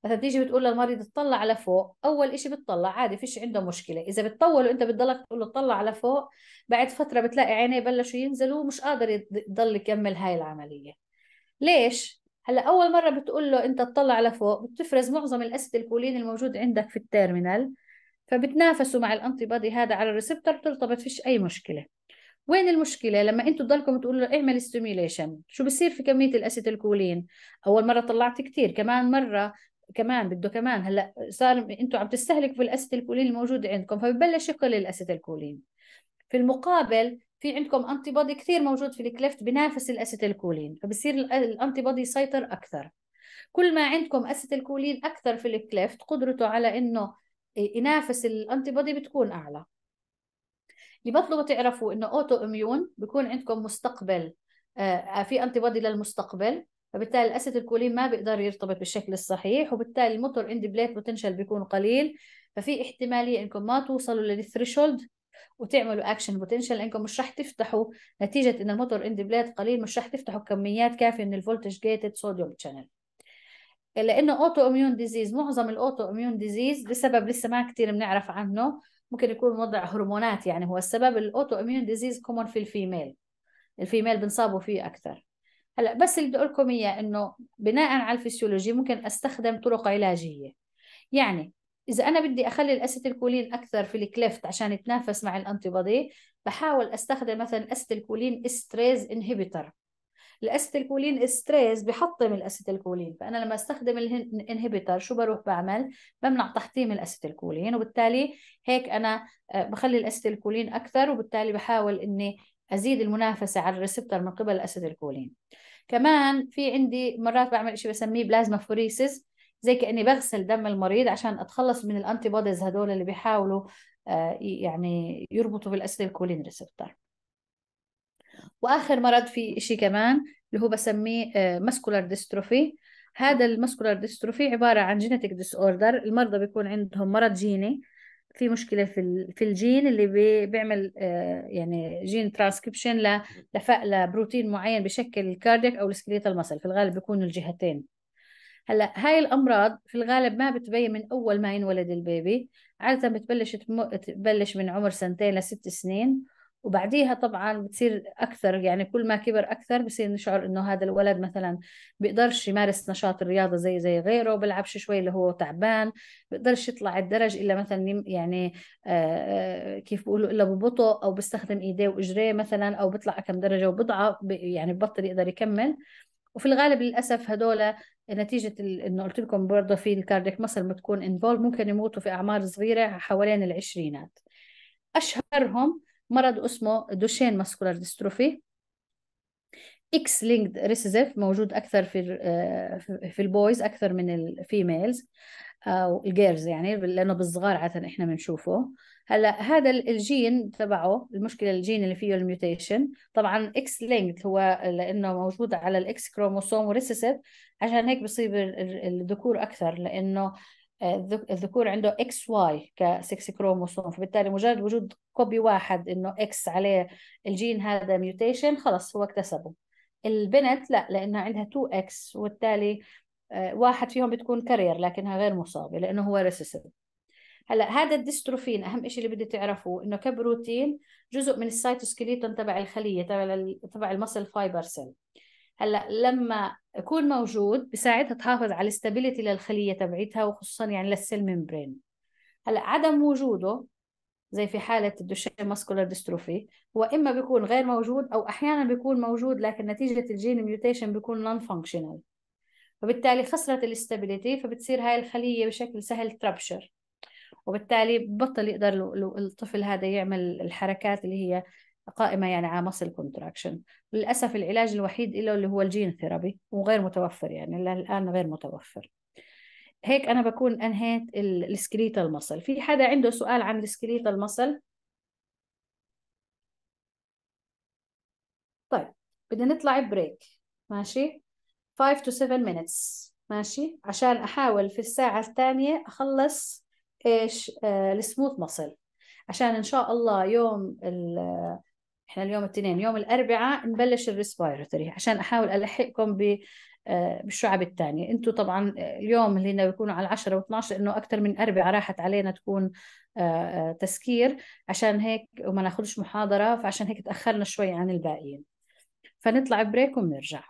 مثلا تيجي بتقول للمريض اطلع على فوق اول شيء بتطلع عادي فيش عنده مشكله اذا بتطول وانت بتضلك تقول له اطلع على فوق بعد فتره بتلاقي عينيه بلشوا ينزلوا ومش قادر يضل يكمل هاي العمليه ليش هلا اول مره بتقول له انت تطلع على فوق بتفرز معظم الاسيد الكولين الموجود عندك في التيرمينال فبتنافسوا مع الانتي هذا على الريسبتور ترتبط فيش اي مشكله وين المشكله لما انتم تضلكم تقولوا له اعمل ستيميوليشن شو بصير في كميه الكولين اول مره طلعت كثير كمان مره كمان بده كمان هلا صار انتم عم تستهلكوا في الكولين الموجود عندكم فببلش يقل الكولين في المقابل في عندكم انتي كثير موجود في الكليفت بنافس الكولين فبصير الانتي يسيطر اكثر كل ما عندكم الكولين اكثر في الكليفت قدرته على انه ينافس الانتي بودي بتكون اعلى اللي بطلبوا تعرفوا انه اوتو اميون بيكون عندكم مستقبل آه في انتي بودي للمستقبل فبالتالي الاسيد الكولين ما بيقدر يرتبط بالشكل الصحيح وبالتالي الموتور بليت بوتنشال بيكون قليل ففي احتماليه انكم ما توصلوا للثريشولد وتعملوا اكشن بوتنشال انكم مش رح تفتحوا نتيجه ان الموتور بليت قليل مش رح تفتحوا كميات كافيه من الفولتج جيتد صوديوم شانل لانه اوتو اميون ديزيز معظم الاوتو اميون ديزيز بسبب لسه ما كثير بنعرف عنه ممكن يكون وضع هرمونات يعني هو السبب الاوتو اميون ديزيز كومون في الفيميل الفيميل بنصابوا فيه اكثر هلا بس اللي بدي اقول لكم اياه انه بناء على الفسيولوجي ممكن استخدم طرق علاجيه يعني اذا انا بدي اخلي الاسيتيلكولين اكثر في الكليفت عشان يتنافس مع الانتي بحاول استخدم مثلا اسيتيلكولين استريز انهبيتر الاسيتيلكولين ستريس بحطم الاسيتيلكولين فانا لما استخدم الانهبيتر شو بروح بعمل بمنع تحطيم الاسيتيلكولين وبالتالي هيك انا آه، بخلي الاسيتيلكولين اكثر وبالتالي بحاول اني ازيد المنافسه على الريسبتر من قبل الاسيتيلكولين كمان في عندي مرات بعمل شيء بسميه بلازما فوريسيس زي كاني بغسل دم المريض عشان اتخلص من الانتي بوديز هذول اللي بيحاولوا آه، يعني يربطوا الكولين ريسبتر واخر مرض في شيء كمان اللي هو بسميه ماسكولار آه، ديستروفي هذا الماسكولار ديستروفي عباره عن جينيتك ديس اوردر المرضى بيكون عندهم مرض جيني في مشكله في في الجين اللي بي بيعمل آه، يعني جين ترانسكريبشن لبروتين معين بشكل الكاردياك او السكليت المصل في الغالب بيكونوا الجهتين هلا هاي الامراض في الغالب ما بتبين من اول ما ينولد البيبي عاده بتبلش تبلش من عمر سنتين لست سنين وبعديها طبعا بتصير اكثر يعني كل ما كبر اكثر بصير نشعر انه هذا الولد مثلا بيقدرش يمارس نشاط الرياضه زي زي غيره بيلعبش شوي اللي هو تعبان بيقدرش يطلع الدرج الا مثلا يعني آه، آه، كيف بيقولوا الا ببطء او بيستخدم ايديه واجريه مثلا او بيطلع كم درجه وبضعف يعني ببطل يقدر يكمل وفي الغالب للاسف هدول نتيجه انه قلت لكم برضه في الكارديك مسل بتكون انفولد ممكن يموتوا في اعمار صغيره حوالين العشرينات اشهرهم مرض اسمه دوشين ماسكولار ديستروفي اكس لينكد ريسيف موجود اكثر في آه، في البويز اكثر من الفيميلز او الجيرز يعني لانه بالصغار عاده احنا بنشوفه هلا هذا الجين تبعه المشكله الجين اللي فيه الميوتيشن طبعا اكس لينكد هو لانه موجود على الاكس كروموسوم وريسيسيف عشان هيك بصيب الذكور اكثر لانه الذكور عنده اكس واي ك6 كروموسوم فبالتالي مجرد وجود كوبي واحد انه اكس عليه الجين هذا ميوتيشن خلص هو اكتسبه البنت لا لانها عندها 2 اكس وبالتالي آه، واحد فيهم بتكون كارير لكنها غير مصابه لانه هو ريسيسيف هلا هذا الدستروفين اهم شيء اللي بدي تعرفوه انه كبروتين جزء من السيتوسكليتون تبع الخليه تبع تبع المسل فايبر سيل هلا لما يكون موجود بساعدها تحافظ على الاستابيليتي للخليه تبعتها وخصوصا يعني للسيل ممبرين هلا عدم وجوده زي في حالة الدوشين ماسكولار ديستروفي هو إما بيكون غير موجود أو أحيانا بيكون موجود لكن نتيجة الجين ميوتيشن بيكون نون فانكشنال فبالتالي خسرت الاستابيليتي فبتصير هاي الخلية بشكل سهل تربشر وبالتالي بطل يقدر الطفل هذا يعمل الحركات اللي هي قائمة يعني على مصل كونتراكشن للأسف العلاج الوحيد له اللي هو الجين ثيرابي وغير متوفر يعني الآن غير متوفر هيك أنا بكون أنهيت السكليت المصل في حدا عنده سؤال عن السكليت المصل طيب بدنا نطلع بريك ماشي 5 to 7 minutes ماشي عشان أحاول في الساعة الثانية أخلص إيش آه السموث مصل عشان إن شاء الله يوم احنا اليوم الاثنين يوم الاربعاء نبلش الريسبيرتوري عشان احاول الحقكم ب آه، بالشعب الثانية انتم طبعا آه، اليوم اللي هنا بيكونوا على 10 و12 لانه اكثر من اربعة راحت علينا تكون آه، تسكير عشان هيك وما ناخذش محاضرة فعشان هيك تاخرنا شوي عن الباقيين فنطلع بريك وبنرجع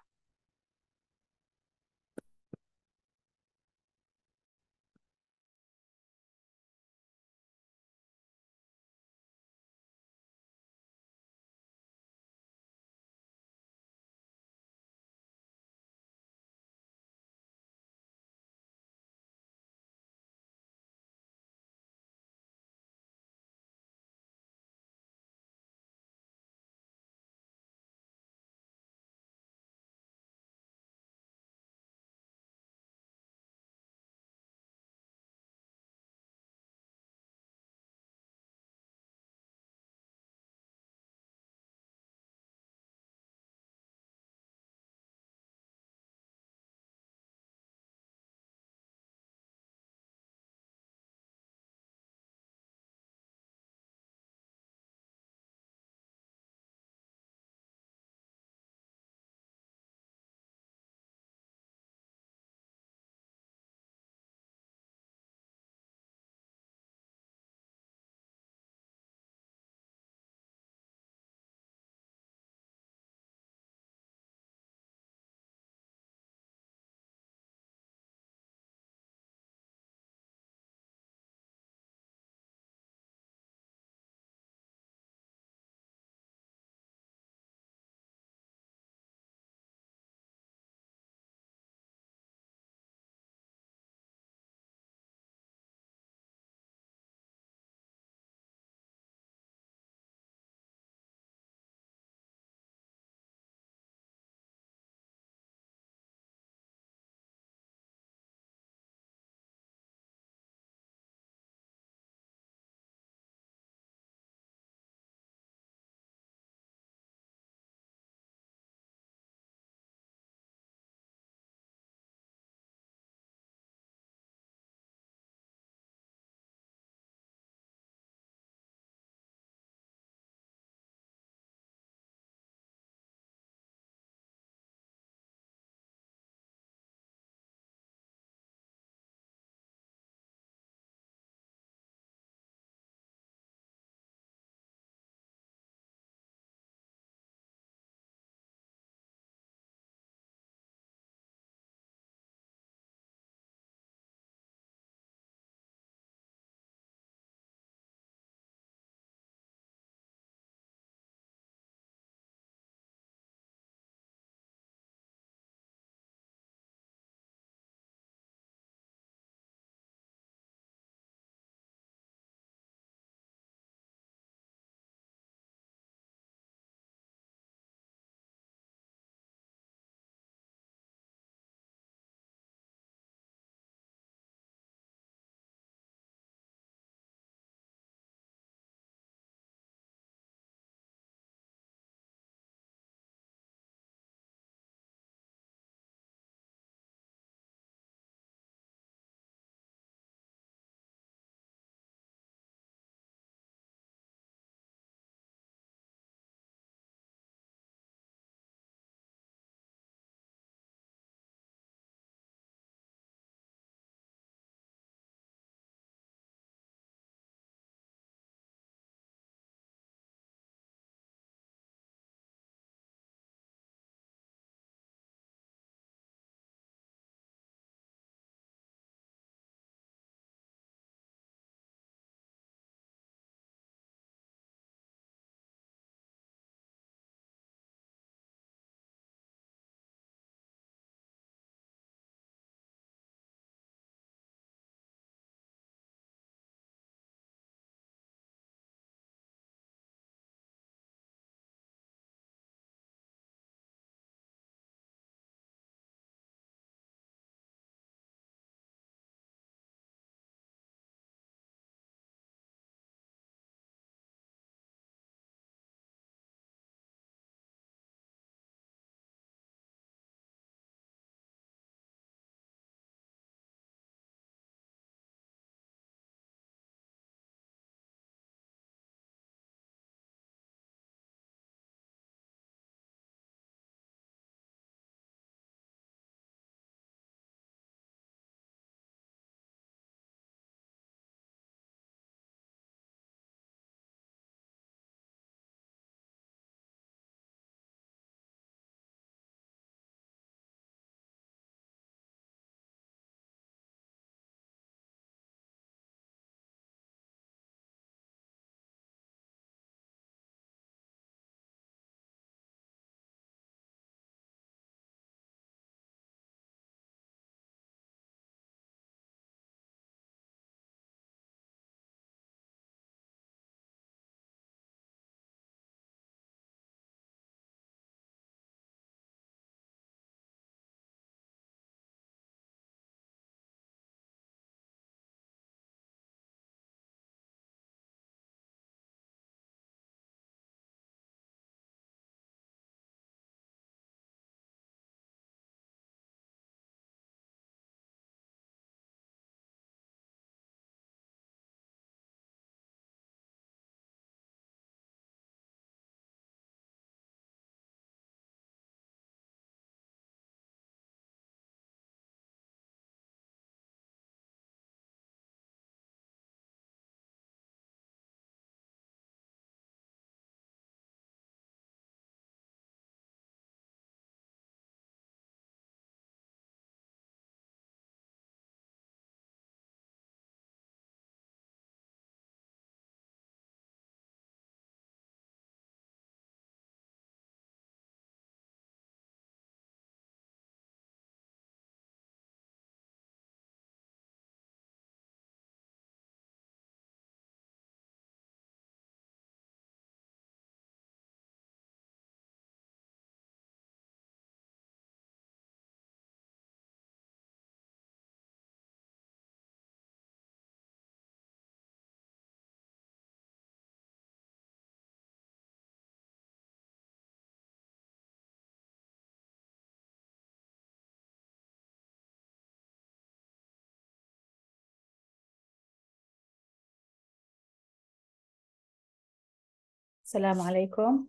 السلام عليكم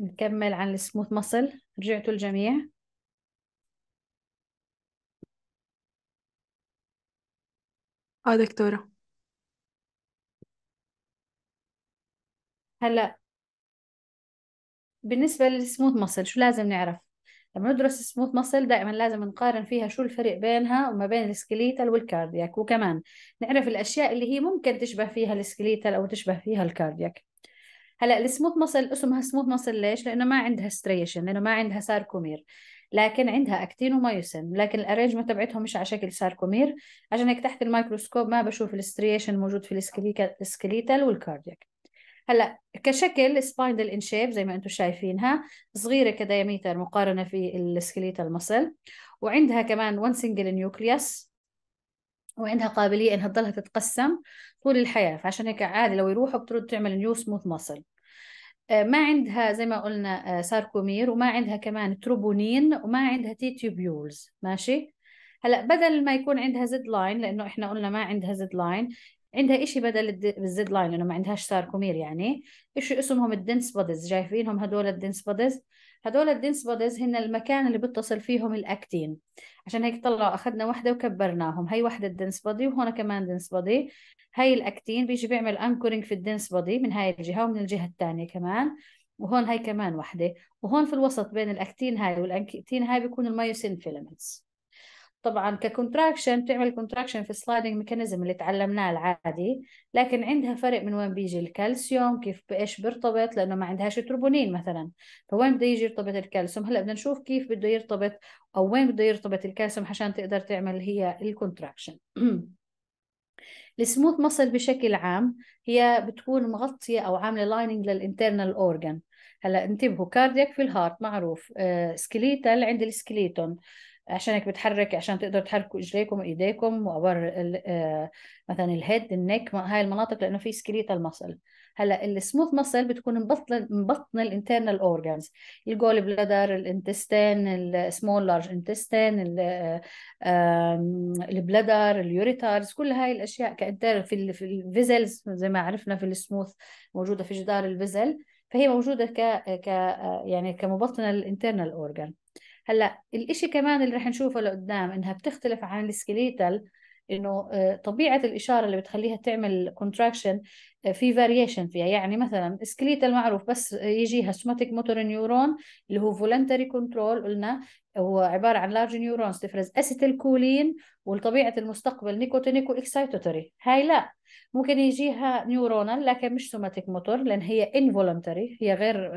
نكمل عن السموث مصل رجعتوا الجميع اه دكتورة هلا بالنسبة للسموث مصل شو لازم نعرف لما ندرس سموث ماسل دائما لازم نقارن فيها شو الفرق بينها وما بين السكليتال والكاردياك وكمان نعرف الأشياء اللي هي ممكن تشبه فيها السكليتال أو تشبه فيها الكاردياك هلا السموث ماسل اسمها سموث ماسل ليش؟ لأنه ما عندها ستريشن لأنه ما عندها ساركومير لكن عندها اكتين ومايوسين لكن الارينجمنت تبعتهم مش على شكل ساركومير عشان هيك تحت الميكروسكوب ما بشوف الستريشن موجود في السكليتال والكاردياك هلا كشكل سبايندل انشيب زي ما انتم شايفينها صغيره كدايمتر مقارنه في السكليت المصل وعندها كمان وان سنجل نيوكليوس وعندها قابليه انها تضلها تتقسم طول الحياه فعشان هيك عادي لو يروحوا بترد تعمل نيو سموث مصل ما عندها زي ما قلنا ساركومير آه، وما عندها كمان تروبونين وما عندها تي تيوبيولز ماشي هلا بدل ما يكون عندها زد لاين لانه احنا قلنا ما عندها زد لاين عندها إشي بدل الزد لاين لأنه ما عندهاش ساركومير يعني إشي اسمهم الدنس بادز شايفينهم هدول الدنس بادز هدول الدنس بادز هن المكان اللي بتصل فيهم الأكتين عشان هيك طلع أخذنا واحدة وكبرناهم هي واحدة الدنس بادي وهنا كمان دنس بادي هاي الأكتين بيجي بيعمل أنكورينج في الدنس بادي من هاي الجهة ومن الجهة الثانية كمان وهون هاي كمان واحدة وهون في الوسط بين الأكتين هاي والأكتين هاي بيكون المايوسين فيلمنتس طبعا ككونتراكشن بتعمل كونتراكشن في السلايدنج ميكانيزم اللي تعلمناه العادي لكن عندها فرق من وين بيجي الكالسيوم كيف بايش بيرتبط لانه ما عندهاش تروبونين مثلا فوين بده يجي يرتبط الكالسيوم هلا بدنا نشوف كيف بده يرتبط او وين بده يرتبط الكالسيوم عشان تقدر تعمل هي الكونتراكشن السموث مصل بشكل عام هي بتكون مغطيه او عامله لايننج للانترنال اورجان هلا انتبهوا كاردياك في الهارت معروف سكليتال آه، عند السكليتون عشانك بتحرك عشان تقدر تحركوا اجريكم وايديكم وابر آه، مثلا الهيد النك هاي المناطق لانه في سكريتال مسل هلا السموث مسل بتكون مبطنه مبطنه الانترنال اورجانز الجول بلادر الانتستين السمول لارج انتستين البلادر اليوريتارز كل هاي الاشياء كانتر في الفيزلز زي ما عرفنا في السموث موجوده في جدار الفيزل فهي موجوده ك ك آه، يعني كمبطنه للانترنال اورجان هلا الإشي كمان اللي رح نشوفه لقدام انها بتختلف عن السكليتال انه آه، طبيعه الاشاره اللي بتخليها تعمل كونتراكشن آه، في فاريشن فيها يعني مثلا سكليت المعروف بس يجيها سوماتيك موتور نيورون اللي هو فولنتري كنترول قلنا هو عباره عن لارج نيورونز تفرز اسيتيل كولين المستقبل نيكوتينيكو اكسايتوتوري هاي لا ممكن يجيها نيورونال لكن مش سوماتيك موتور لان هي انفولنتري هي غير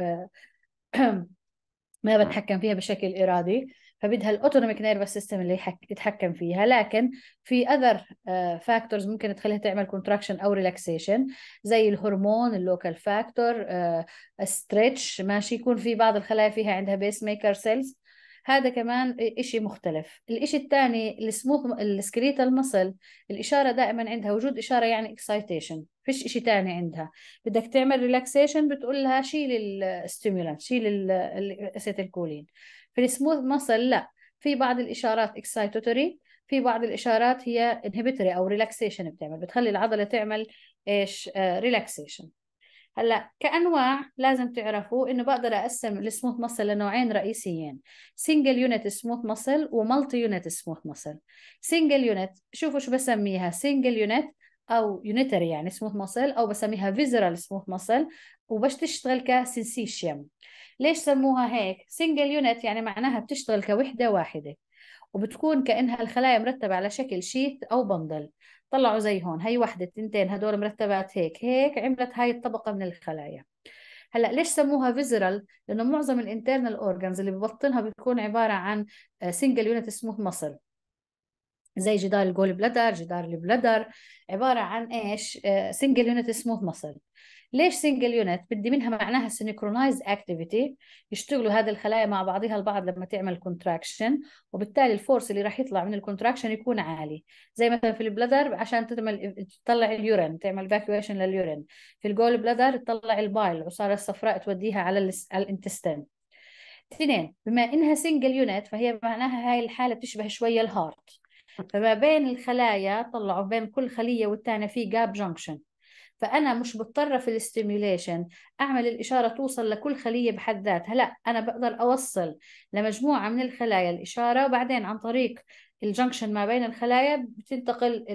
آه، ما بتحكم فيها بشكل إرادي فبدها الاوتونوميك نيرفس سيستم اللي يتحكم فيها لكن في اذر آه، فاكتورز ممكن تخليها تعمل كونتراكشن او ريلاكسيشن زي الهرمون اللوكال فاكتور ستريتش آه، ماشي يكون في بعض الخلايا فيها عندها بيس ميكر سيلز هذا كمان إشي مختلف الإشي الثاني السموث السكريتال مسل الإشارة دائما عندها وجود إشارة يعني اكسايتيشن فيش إشي تاني عندها بدك تعمل ريلاكسيشن بتقول لها شيل الستيمولانت شيل الاسيتيلكولين في السموث مصل لا في بعض الإشارات اكسايتوتوري في بعض الإشارات هي انهبيتوري أو ريلاكسيشن بتعمل بتخلي العضلة تعمل إيش ريلاكسيشن آه، هلا كانواع لازم تعرفوا انه بقدر اقسم السموث مصل لنوعين رئيسيين سنجل يونت سموث مصل ومالتي يونت سموث مصل سنجل يونت شوفوا شو بسميها سنجل يونت او يونيتري يعني سموث ماسل او بسميها فيزرال سموث ماسل وباش تشتغل كسنسيشيم ليش سموها هيك سنجل يونت يعني معناها بتشتغل كوحده واحده وبتكون كانها الخلايا مرتبه على شكل شيت او بندل طلعوا زي هون هي وحده تنتين هدول مرتبات هيك هيك عملت هاي الطبقه من الخلايا هلا ليش سموها فيزرال؟ لانه معظم الانترنال اورجانز اللي ببطنها بتكون عباره عن سنجل يونت سموث مصل زي جدار الجول بلدر جدار البلدر عبارة عن إيش سنجل يونت سموث مصل ليش سنجل يونت بدي منها معناها سينكرونايز اكتيفيتي يشتغلوا هذه الخلايا مع بعضها البعض لما تعمل كونتراكشن وبالتالي الفورس اللي راح يطلع من الكونتراكشن يكون عالي زي مثلا في البلدر عشان تعمل تطلع اليورين تعمل فاكويشن لليورين في الجول بلدر تطلع البايل العصاره الصفراء توديها على الانتستين اثنين بما انها سنجل يونت فهي معناها هاي الحاله بتشبه شويه الهارت فما بين الخلايا طلعوا بين كل خليه والثانيه في جاب جنكشن فانا مش مضطره في الاستيميوليشن اعمل الاشاره توصل لكل خليه بحد ذاتها لا انا بقدر اوصل لمجموعه من الخلايا الاشاره وبعدين عن طريق الجنكشن ما بين الخلايا بتنتقل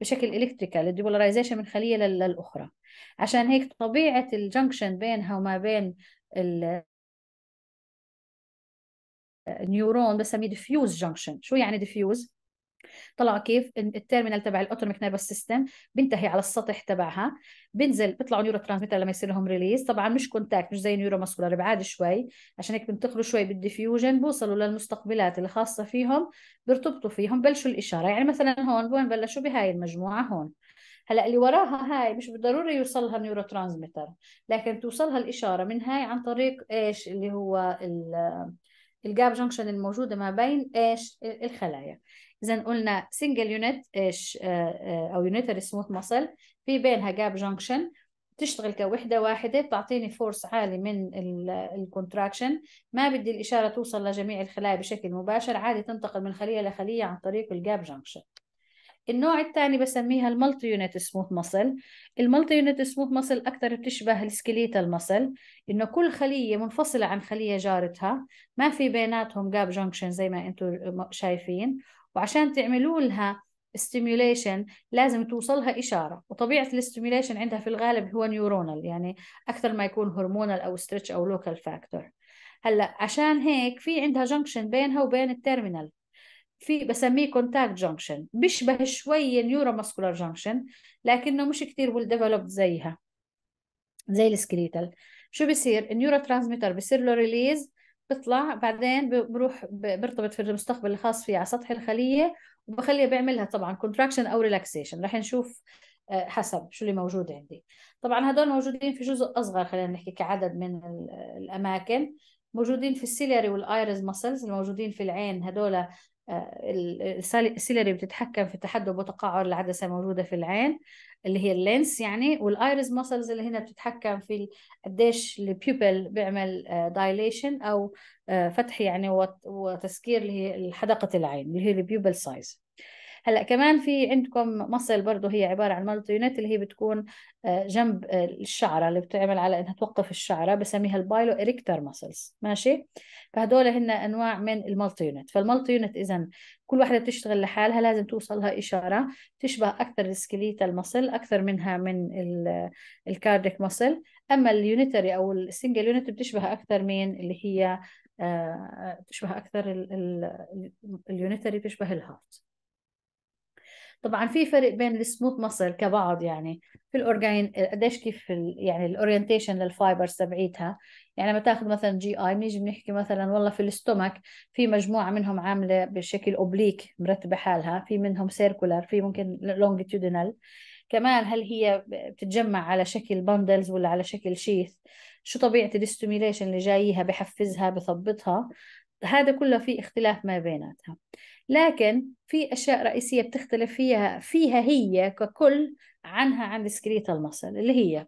بشكل الكتريكال الديبولاريزيشن من خليه للاخرى عشان هيك طبيعه الجنكشن بينها وما بين نيورون بسميه ديفيوز جنكشن شو يعني ديفيوز طلع كيف التيرمينال تبع الاوتوميك نيرفس سيستم بينتهي على السطح تبعها بنزل بيطلعوا نيورو ترانسميتر لما يصير لهم ريليز طبعا مش كونتاكت مش زي نيورو ماسكولار بعاد شوي عشان هيك بينتقلوا شوي بالديفيوجن بوصلوا للمستقبلات الخاصه فيهم بيرتبطوا فيهم بلشوا الاشاره يعني مثلا هون وين بلشوا بهاي المجموعه هون هلا اللي وراها هاي مش بالضروري يوصلها نيورو ترانسميتر لكن توصلها الاشاره من هاي عن طريق ايش اللي هو ال الجاب جنكشن الموجوده ما بين ايش الخلايا اذا قلنا سنجل يونت ايش آه، آه، او يونيتري سموث مصل في بينها جاب جنكشن تشتغل كوحده واحده بتعطيني فورس عالي من الكونتراكشن ما بدي الاشاره توصل لجميع الخلايا بشكل مباشر عادي تنتقل من خليه لخليه عن طريق الجاب جنكشن النوع الثاني بسميها المالتي يونت سموث ماسل المالتي يونت سموث ماسل اكثر بتشبه السكيليتال ماسل انه كل خليه منفصله عن خليه جارتها ما في بيناتهم جاب جونكشن زي ما انتم شايفين وعشان تعملوا لها ستيميوليشن لازم توصلها اشاره وطبيعه الاستيميوليشن عندها في الغالب هو نيورونال يعني اكثر ما يكون هرمونال او ستريتش او لوكال فاكتور هلا عشان هيك في عندها جنكشن بينها وبين التيرمينال في بسميه كونتاكت جونكشن بيشبه شوي نيورو ماسكولار جونكشن لكنه مش كتير ويل ديفلوبد زيها زي السكريتال شو بصير النيورو ترانسميتر بصير له ريليز بطلع بعدين بروح برتبط في المستقبل الخاص فيه على سطح الخلية وبخليها بيعملها طبعا كونتراكشن أو ريلاكسيشن رح نشوف آه، حسب شو اللي موجود عندي طبعا هدول موجودين في جزء أصغر خلينا نحكي كعدد من الأماكن موجودين في السيلياري والايرز ماسلز الموجودين في العين هدول السيلري بتتحكم في تحدب وتقعر العدسة الموجودة في العين اللي هي اللينس يعني والايرز ماسلز اللي هنا بتتحكم في قديش البيوبل بيعمل دايليشن آه، او آه، فتح يعني وتسكير اللي هي حدقة العين اللي هي البيوبل سايز هلا كمان في عندكم مصل برضه هي عباره عن يونت اللي هي بتكون آه، جنب آه، الشعره اللي بتعمل على انها توقف الشعره بسميها البايلو اريكتر ماسلز ماشي فهدول هن انواع من يونت فالمالتي يونت اذا كل واحده بتشتغل لحالها لازم توصلها اشاره تشبه اكثر السكليتال ماسل اكثر منها من الكارديك آه، مصل اما اليونيتري او السنجل يونت بتشبه اكثر من اللي هي بتشبه اكثر اليونيتري بتشبه الهارت طبعا في فرق بين السموث مصل كبعض يعني في الاورجان قديش كيف ال... يعني الاورينتيشن للفايبرز تبعيتها يعني لما تاخذ مثلا جي اي بنيجي بنحكي مثلا والله في الاستومك في مجموعه منهم عامله بشكل اوبليك مرتبه حالها في منهم سيركولار في ممكن لونجيتودينال كمان هل هي بتتجمع على شكل بندلز ولا على شكل شيث شو طبيعه الاستيميليشن اللي جايها بحفزها بثبطها هذا كله في اختلاف ما بيناتها لكن في أشياء رئيسية بتختلف فيها فيها هي ككل عنها عند سكريت المصل اللي هي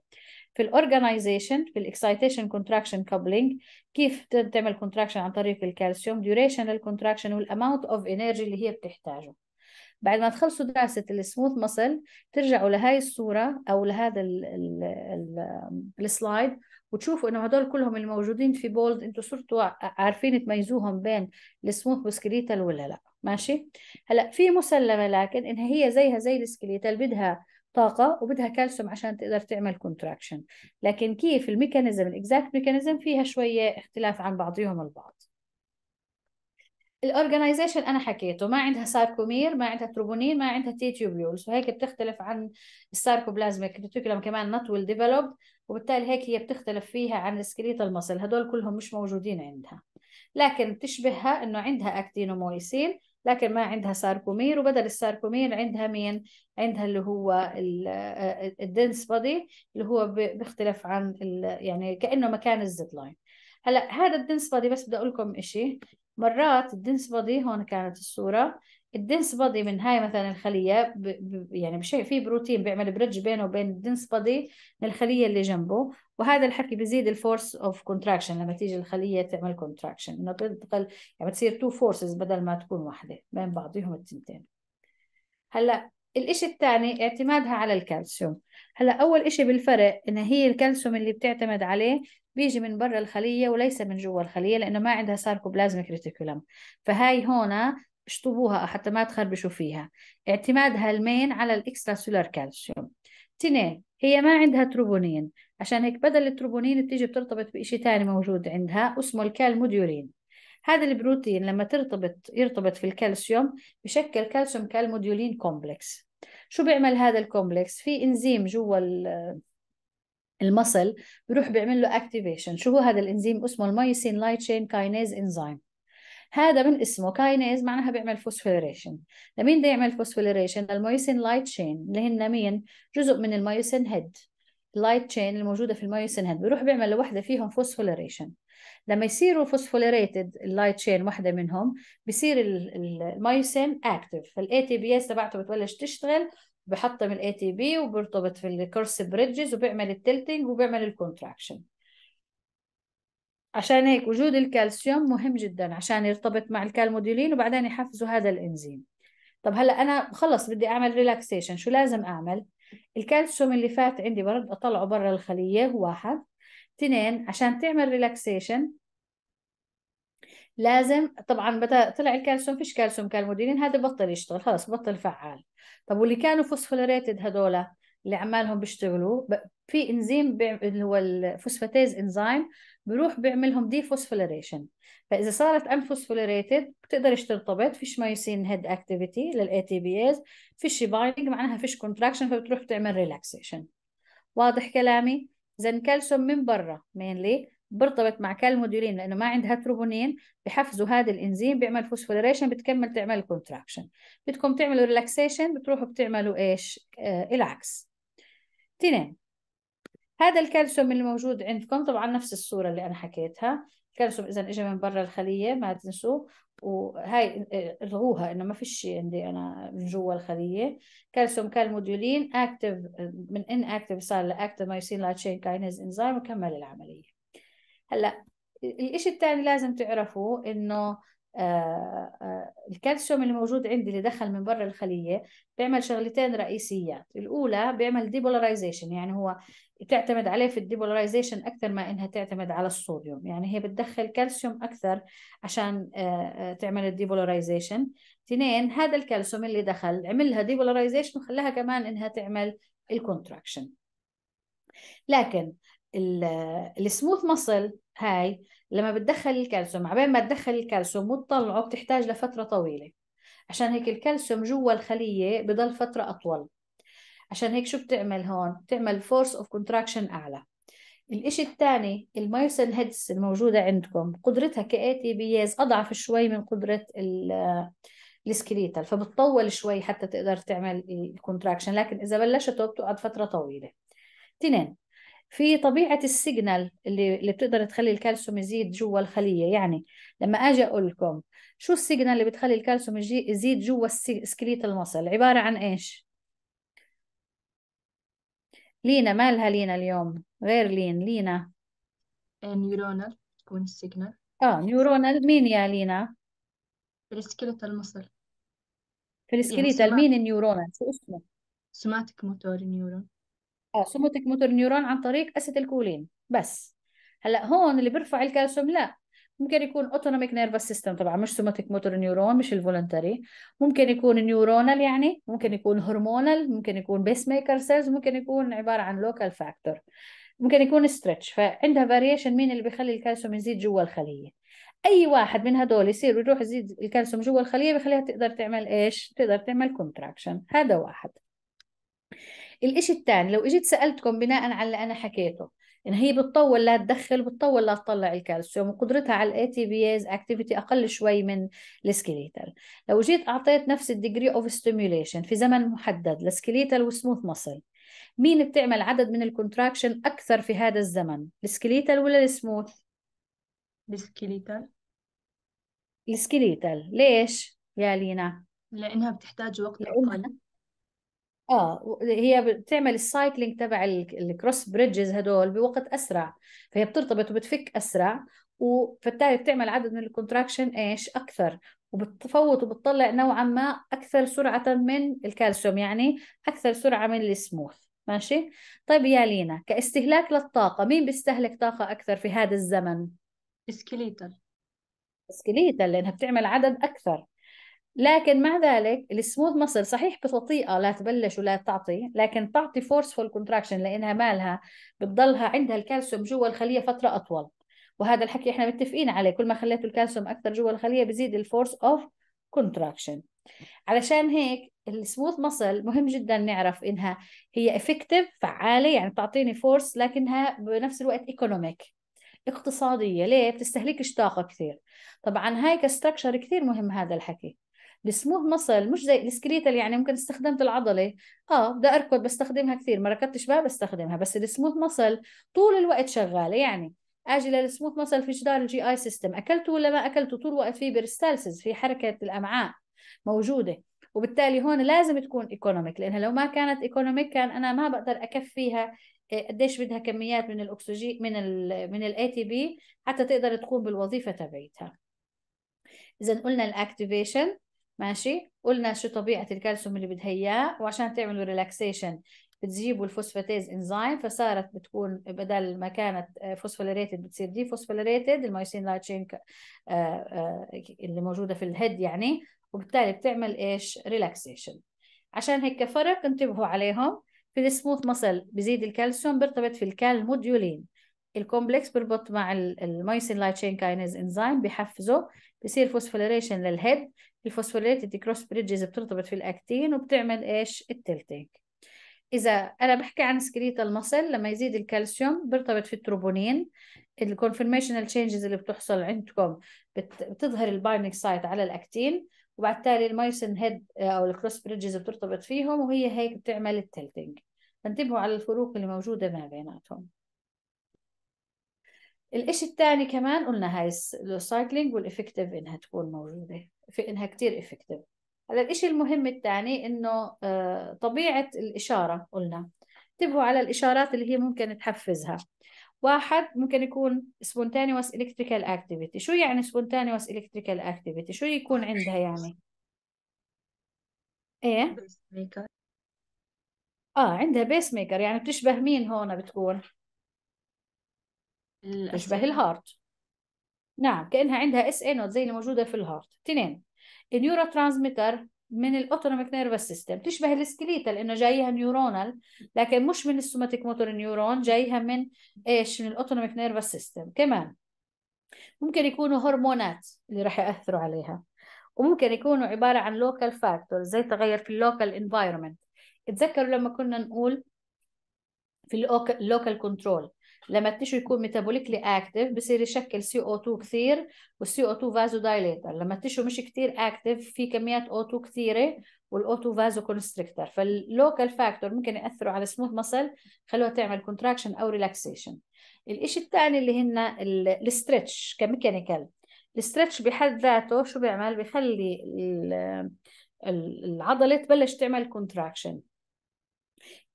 في الاورجنايزيشن في الاكسايتيشن كونتراكشن كابلينج كيف تعمل كونتراكشن عن طريق الكالسيوم ديوريشن الكونتراكشن والاماونت اوف انرجي اللي هي بتحتاجه بعد ما تخلصوا دراسة السموث مصل ترجعوا لهاي الصورة أو لهذا السلايد وتشوفوا انه هدول كلهم الموجودين في بولد انتوا صرتوا عارفين تميزوهم بين السموث وسكليتال ولا لا ماشي هلا في مسلمه لكن انها هي زيها زي السكليتال بدها طاقة وبدها كالسيوم عشان تقدر تعمل كونتراكشن لكن كيف الميكانيزم الاكزاكت ميكانيزم فيها شوية اختلاف عن بعضهم البعض الاورجنايزيشن انا حكيته ما عندها ساركومير ما عندها تروبونين ما عندها تيتيوبيولز وهيك بتختلف عن الساركوبلازميك ريتيكولم كمان نوت ويل ديفلوبد وبالتالي هيك هي بتختلف فيها عن السكليتال ماسل هدول كلهم مش موجودين عندها لكن بتشبهها انه عندها اكتينومويسين لكن ما عندها ساركومير وبدل الساركومير عندها مين عندها اللي هو الدنس بودي اللي هو بيختلف عن يعني كانه مكان الزد لاين هلا هذا الدنس بودي بس بدي اقول لكم شيء مرات الدنس بودي هون كانت الصوره الدنس بادي من هاي مثلا الخلية ب... ب... يعني بشيء في بروتين بيعمل بريدج بينه وبين الدنس بادي الخلية اللي جنبه وهذا الحكي بزيد الفورس اوف كونتراكشن لما تيجي الخلية تعمل كونتراكشن انه تقل يعني بتصير تو فورسز بدل ما تكون واحدة بين بعضهم التنتين هلا الإشي الثاني اعتمادها على الكالسيوم هلا أول إشي بالفرق إن هي الكالسيوم اللي بتعتمد عليه بيجي من برا الخلية وليس من جوا الخلية لأنه ما عندها ساركوبلازمك ريتيكولم فهاي هون اشطبوها حتى ما تخربشوا فيها اعتمادها المين على الاكسترا سولار كالسيوم تنين هي ما عندها تروبونين عشان هيك بدل التروبونين بتيجي بترتبط بشيء ثاني موجود عندها اسمه الكالموديولين هذا البروتين لما ترتبط يرتبط في الكالسيوم بشكل كالسيوم كالموديولين كومبلكس شو بيعمل هذا الكومبلكس في انزيم جوا المصل بيروح بيعمل له اكتيفيشن شو هو هذا الانزيم اسمه المايسين لايت شين كاينيز انزيم هذا من اسمه كاينيز معناها بيعمل فوسفوريشن لمين بده يعمل فوسفوريشن للمايوسين لايت تشين اللي هن مين جزء من المايوسين هيد اللايت تشين الموجوده في المايوسين هيد بيروح بيعمل لوحده فيهم فوسفوريشن لما يصيروا فوسفوريتد اللايت تشين وحده منهم بصير المايوسين اكتف فالاي تي بي اس تبعته بتبلش تشتغل بحطم الاي تي بي وبرتبط في الكورس بريدجز وبيعمل التلتنج وبيعمل الكونتراكشن عشان هيك وجود الكالسيوم مهم جدا عشان يرتبط مع الكالموديولين وبعدين يحفزوا هذا الانزيم طب هلا انا خلص بدي اعمل ريلاكسيشن شو لازم اعمل الكالسيوم اللي فات عندي برد اطلعه برا الخليه واحد اثنين عشان تعمل ريلاكسيشن لازم طبعا متى طلع الكالسيوم فيش كالسيوم كالموديلين هذا بطل يشتغل خلص بطل فعال طب واللي كانوا فوسفوريتد هذول اللي عمالهم بيشتغلوا في انزيم اللي هو الفوسفاتيز انزيم بروح بيعملهم دي فوسفوليريشن فاذا صارت ان فوسفوليريتد بتقدرش ترتبط فيش مايوسين هيد اكتيفيتي للاي تي بي ايز فيش بايننج معناها فيش كونتراكشن فبتروح بتعمل ريلاكسيشن واضح كلامي اذا الكالسيوم من برا مينلي برتبط مع كالموديولين لانه ما عندها تروبونين بحفزوا هذا الانزيم بيعمل فوسفوليريشن بتكمل تعمل كونتراكشن بدكم تعملوا ريلاكسيشن بتروحوا بتعملوا ايش آه العكس تنين هذا الكالسيوم اللي موجود عندكم طبعا نفس الصورة اللي أنا حكيتها الكالسيوم إذا اجى من برا الخلية ما تنسوه وهاي آه، الغوها إنه ما في شيء عندي أنا من جوا الخلية كالسيوم كالموديولين أكتف من إن أكتف صار لأكتف مايوسين لا تشين كاينز انزيم وكمل العملية هلأ الإشي الثاني لازم تعرفوه إنه آه، آه، الكالسيوم اللي موجود عندي اللي دخل من برا الخلية بيعمل شغلتين رئيسيات الأولى بيعمل ديبولاريزيشن يعني هو تعتمد عليه في الديبولاريزيشن أكثر ما إنها تعتمد على الصوديوم يعني هي بتدخل كالسيوم أكثر عشان آه، تعمل الديبولاريزيشن اثنين هذا الكالسيوم اللي دخل عمل لها ديبولاريزيشن وخلاها كمان إنها تعمل الكونتراكشن لكن السموث مصل هاي لما بتدخل الكالسيوم عبين ما تدخل الكالسيوم وتطلعه بتحتاج لفترة طويلة عشان هيك الكالسيوم جوا الخلية بضل فترة أطول عشان هيك شو بتعمل هون بتعمل فورس اوف كونتراكشن أعلى الإشي الثاني المايوسن هيدز الموجودة عندكم قدرتها كأي تي بيز أضعف شوي من قدرة آه، السكليتال فبتطول شوي حتى تقدر تعمل الكونتراكشن لكن إذا بلشته بتقعد فترة طويلة اثنين في طبيعه السيجنال اللي اللي بتقدر تخلي الكالسيوم يزيد جوا الخليه يعني لما اجي اقول لكم شو السيجنال اللي بتخلي الكالسيوم يزيد جوا سكليت المصل عباره عن ايش لينا مالها لينا اليوم غير لين لينا نيورونال آه، تكون السيجنال اه نيورونال مين يا لينا في السكليت المصل في السكليت مين النيورونال شو اسمه سوماتيك موتور نيورون اه سوماتيك موتور نيورون عن طريق اسيتيلكولين بس هلا هون اللي بيرفع الكالسيوم لا ممكن يكون اوتونوميك نيرفس سيستم طبعا مش سوماتيك موتور نيورون مش الفولنتري ممكن يكون نيورونال يعني ممكن يكون هرمونال ممكن يكون بيس ميكر سيلز ممكن يكون عباره عن لوكال فاكتور ممكن يكون ستريتش فعندها فاريشن مين اللي بيخلي الكالسيوم يزيد جوا الخليه اي واحد من هدول يصير ويروح يزيد الكالسيوم جوا الخليه بخليها تقدر تعمل ايش تقدر تعمل كونتراكشن هذا واحد الإشي الثاني لو إجيت سألتكم بناء على اللي أنا حكيته إن هي بتطول لا تدخل بتطول لا تطلع الكالسيوم وقدرتها على الأي تي بيز أكتيفيتي أقل شوي من السكليتال لو جيت أعطيت نفس الديجري أوف ستيميوليشن في زمن محدد لسكليتال وسموث مصل مين بتعمل عدد من الكونتراكشن أكثر في هذا الزمن السكليتال ولا السموث؟ السكليتال السكليتال ليش يا لينا؟ لأنها بتحتاج وقت أقل اه هي بتعمل السايكلينج تبع الكروس بريدجز هدول بوقت اسرع فهي بترتبط وبتفك اسرع وبالتالي بتعمل عدد من الكونتراكشن ايش اكثر وبتفوت وبتطلع نوعا ما اكثر سرعه من الكالسيوم يعني اكثر سرعه من السموث ماشي طيب يا لينا كاستهلاك للطاقه مين بيستهلك طاقه اكثر في هذا الزمن سكليتال سكليتال لانها بتعمل عدد اكثر لكن مع ذلك السموث مصر صحيح بتطيئه لا تبلش ولا تعطي لكن تعطي فورسفول كونتراكشن لانها مالها بتضلها عندها الكالسيوم جوا الخليه فتره اطول وهذا الحكي احنا متفقين عليه كل ما خليت الكالسيوم اكثر جوا الخليه بزيد الفورس اوف كونتراكشن علشان هيك السموث مصل مهم جدا نعرف انها هي افكتيف فعاله يعني بتعطيني فورس لكنها بنفس الوقت ايكونوميك اقتصاديه ليه بتستهلكش طاقه كثير طبعا هاي كستراكشر كثير مهم هذا الحكي السموه مصل مش زي السكليتال يعني ممكن استخدمت العضله اه بدي اركض بستخدمها كثير ما ركضتش بقى بستخدمها بس السموه مصل طول الوقت شغاله يعني اجي للسموث مصل في جدار الجي اي سيستم اكلته ولا ما اكلته طول الوقت في برستالسز في حركه الامعاء موجوده وبالتالي هون لازم تكون ايكونوميك لانها لو ما كانت ايكونوميك كان انا ما بقدر اكفيها إيه، قديش بدها كميات من الاكسجين من الـ من الاي تي بي حتى تقدر تقوم بالوظيفه تبعيتها اذا قلنا الاكتيفيشن ماشي قلنا شو طبيعه الكالسيوم اللي بدها اياه وعشان تعملوا ريلاكسيشن بتجيبوا الفوسفاتيز انزيم فصارت بتكون بدل ما كانت فوسفوليريتد آه، بتصير دي فوسفوليريتد المايسين لايت تشين آه، آه، اللي موجوده في الهيد يعني وبالتالي بتعمل ايش ريلاكسيشن عشان هيك فرق انتبهوا عليهم في السموث مسل بزيد الكالسيوم بيرتبط في الكالموديولين الكومبلكس بربط مع المايسين لايت تشين كاينيز انزيم بحفزه بصير فوسفوليريشن للهيد الفوسفوليتد كروس بريدجز بترتبط في الاكتين وبتعمل ايش التلتينج اذا انا بحكي عن سكريت المصل لما يزيد الكالسيوم بيرتبط في التروبونين الكونفرميشنال تشينجز اللي بتحصل عندكم بتظهر البايننج سايت على الاكتين وبعد تالي المايسن هيد آه، او الكروس بريدجز بترتبط فيهم وهي هيك بتعمل التلتينج فانتبهوا على الفروق اللي موجوده ما بيناتهم الإشي الثاني كمان قلنا هاي السايكلينج والإفكتيف إنها تكون موجودة في انها كتير افكتيف هلا الشيء المهم الثاني إنه آه، طبيعة الإشارة قلنا انتبهوا على الإشارات اللي هي ممكن تحفزها واحد ممكن يكون spontaneous electrical activity شو يعني spontaneous electrical activity شو يكون عندها يعني ايه اه عندها بيس ميكر يعني بتشبه مين هون بتكون بتشبه الهارت نعم كانها عندها اس اي نوت زي اللي موجوده في الهارت اثنين النيورو ترانسميتر من الاوتونوميك نيرفس سيستم تشبه السكليتا لانه جايها نيورونال لكن مش من السوماتيك موتور نيورون جايها من ايش من الاوتونوميك نيرفس سيستم كمان ممكن يكونوا هرمونات اللي راح ياثروا عليها وممكن يكونوا عباره عن لوكال فاكتور زي تغير في اللوكال انفايرمنت اتذكروا لما كنا نقول في اللوكال كنترول لما التشو يكون ميتابوليكلي اكتف بصير يشكل سي او 2 كثير والسي او 2 فازو دايليتر لما التشو مش كثير اكتف في كميات او 2 كثيره والاو 2 فازو كونستريكتر فاللوكال فاكتور ممكن ياثروا على سموث مسل خلوها تعمل كونتراكشن او ريلاكسيشن الشيء الثاني اللي هن الستريتش كميكانيكال الستريتش بحد ذاته شو بيعمل بخلي العضله تبلش تعمل كونتراكشن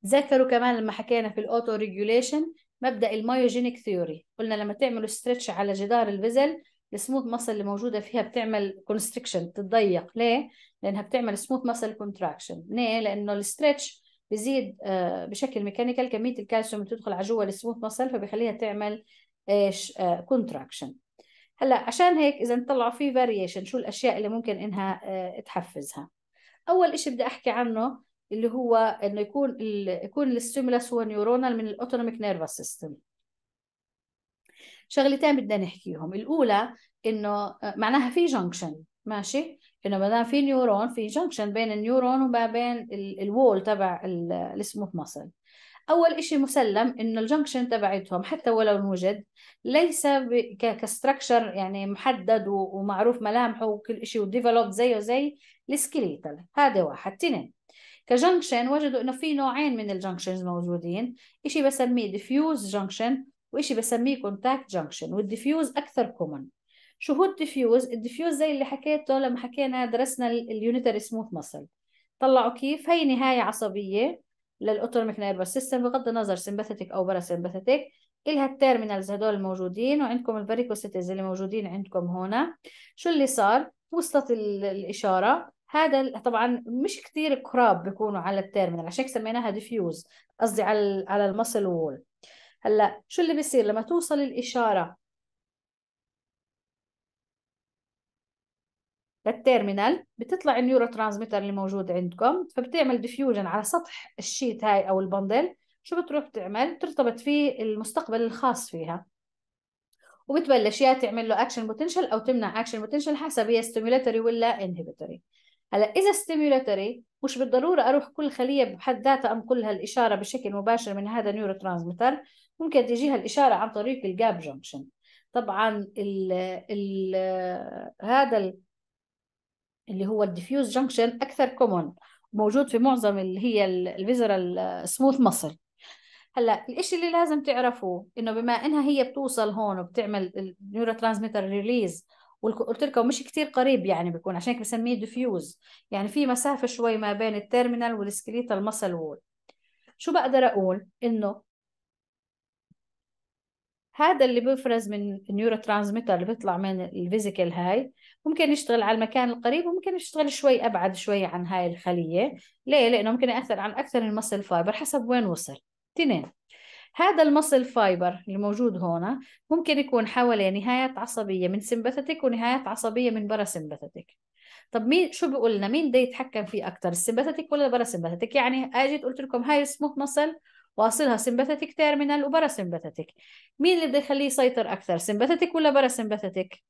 تذكروا كمان لما حكينا في الاوتو ريجوليشن مبدا المايوجينيك ثيوري قلنا لما تعملوا ستريتش على جدار الفيزل السموث ماسل اللي موجوده فيها بتعمل كونستريكشن تتضيق ليه لانها بتعمل سموث ماسل كونتراكشن ليه لانه الستريتش بيزيد آه، بشكل ميكانيكال كميه الكالسيوم اللي بتدخل على جوا السموث ماسل فبيخليها تعمل ايش كونتراكشن آه، هلا عشان هيك اذا نطلعوا في فاريشن شو الاشياء اللي ممكن انها آه، تحفزها اول شيء بدي احكي عنه اللي هو انه يكون الـ يكون الستيمولاس هو نيورونال من الاوتونوميك نيرفس سيستم شغلتين بدنا نحكيهم الاولى انه معناها في جنكشن ماشي انه ما دام في نيورون في جنكشن بين النيورون وما بين الوول تبع السموث ماسل اول إشي مسلم انه الجنكشن تبعتهم حتى ولو وجد ليس كستراكشر يعني محدد ومعروف ملامحه وكل شيء وديفلوب زيه زي السكليتال هذا واحد تنين كجنكشن وجدوا انه في نوعين من الجنكشنز موجودين شيء بسميه ديفيوز جنكشن وشيء بسميه كونتاكت جنكشن والديفيوز اكثر كومن شو هو الديفيوز الديفيوز زي اللي حكيته لما حكينا درسنا اليونيتري سموث مسل طلعوا كيف هي نهايه عصبيه للاوتونوميك نيرفس سيستم بغض النظر سمباثيتك او باراسمباثيتك الها التيرمينالز هدول الموجودين وعندكم الفاريكوسيتيز اللي موجودين عندكم هنا شو اللي صار وصلت الاشاره هذا طبعا مش كثير كراب بيكونوا على التيرمينال عشان هيك سميناها ديفيوز قصدي على على المسل وول هلا شو اللي بيصير لما توصل الاشاره للتيرمينال بتطلع النيورو ترانسميتر اللي موجود عندكم فبتعمل ديفيوجن على سطح الشيت هاي او البندل شو بتروح تعمل بترتبط فيه المستقبل الخاص فيها وبتبلش يا تعمل له اكشن بوتنشال او تمنع اكشن بوتنشال حسب هي ستيمولاتوري ولا انهبيتوري هلا اذا ستيمولاتوري مش بالضروره اروح كل خليه بحد ذاتها امقلها الاشاره بشكل مباشر من هذا النيورو ترانسميتر ممكن تجيها الاشاره عن طريق الجاب جنكشن طبعا ال ال هذا اللي هو الديفيوز جنكشن اكثر كومون موجود في معظم اللي هي الفيزرال سموث مصل هلا الإشي اللي لازم تعرفوه انه بما انها هي بتوصل هون وبتعمل النيورو ترانسميتر ريليز وقلت لكم مش كتير قريب يعني بيكون عشان هيك بسميه ديفيوز يعني في مسافه شوي ما بين التيرمينال والسكليت مسل وول شو بقدر اقول انه هذا اللي بيفرز من النيورو ترانسميتر اللي بيطلع من الفيزيكال هاي ممكن يشتغل على المكان القريب وممكن يشتغل شوي ابعد شوي عن هاي الخليه ليه لانه ممكن ياثر عن اكثر من مسل فايبر حسب وين وصل اثنين هذا المصل فايبر اللي موجود هنا ممكن يكون حواليه نهايات عصبية من سمبثتك ونهايات عصبية من برا سمبثتك طب مين شو بيقول لنا مين بده يتحكم فيه اكثر السمبثتك ولا سمبثتك يعني اجيت قلت لكم هاي سموث مصل واصلها سمبثتك تيرمينال وبرا سمبثتك مين اللي بده يخليه يسيطر اكثر سمبثتك ولا برا سمبثتك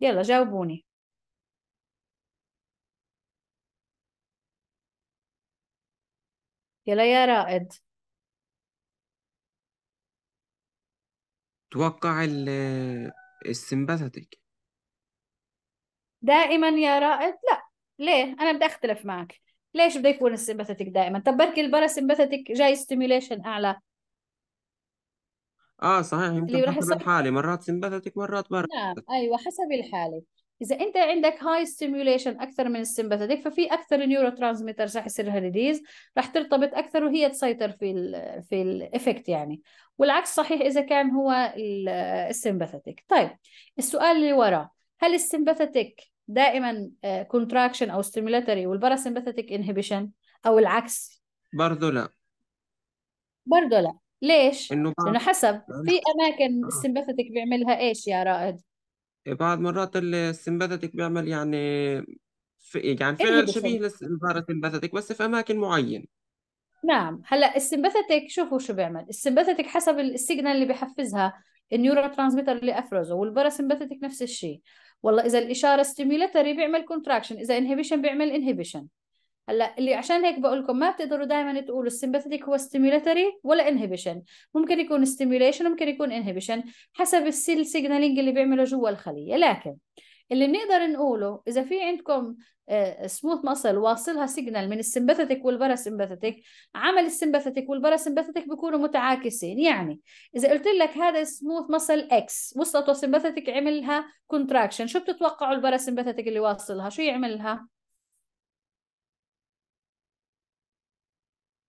يلا جاوبوني يلا يا رائد توقع السمباثيك دائما يا رائد لا ليه انا بدي اختلف معك ليش بده يكون السمباثيك دائما طب بركي الباراسمباثيك جاي ستيميليشن اعلى اه صحيح يمكن حسب الحالة مرات سمباثيك مرات بارا نعم ايوه حسب الحاله اذا انت عندك هاي ستيميوليشن اكثر من السمباثيتك ففي اكثر نيورو ترانسميترز رح يصير لها ريليز رح ترتبط اكثر وهي تسيطر في الـ في الافكت يعني والعكس صحيح اذا كان هو السمباثيتك طيب السؤال اللي وراه هل السمباثيتك دائما كونتراكشن آه، او ستيمولاتوري والباراسمباثيتك انهبيشن او العكس برضه لا برضه لا ليش؟ انه حسب في اماكن آه. السمباثيتك بيعملها ايش يا رائد؟ بعض مرات السمباثيك بيعمل يعني يعني فعل شبيه للباراسمباثيك بس في اماكن معينه نعم هلا السمباثيك شوفوا شو بيعمل السمباثيك حسب السيجنال اللي بحفزها النيورو ترانسميتر اللي افرزه والباراسمباثيك نفس الشيء والله اذا الاشاره ستيميولاتري بيعمل كونتراكشن اذا انهبيشن بيعمل انهبيشن هلا اللي عشان هيك بقول لكم ما بتقدروا دائما تقولوا السمباثيك هو ستيميولاتوري ولا انهبيشن ممكن يكون ستيميليشن ممكن يكون انهبيشن حسب السيل سيجنالينج اللي بيعمله جوا الخليه لكن اللي بنقدر نقوله اذا في عندكم سموث آه، مصل واصلها سيجنال من السمباثيك والباراسمباثيك عمل السمباثيك والباراسمباثيك بيكونوا متعاكسين يعني اذا قلت لك هذا السموث مصل اكس وصلته سمباثيك عملها كونتراكشن شو بتتوقعوا الباراسمباثيك اللي واصلها شو يعملها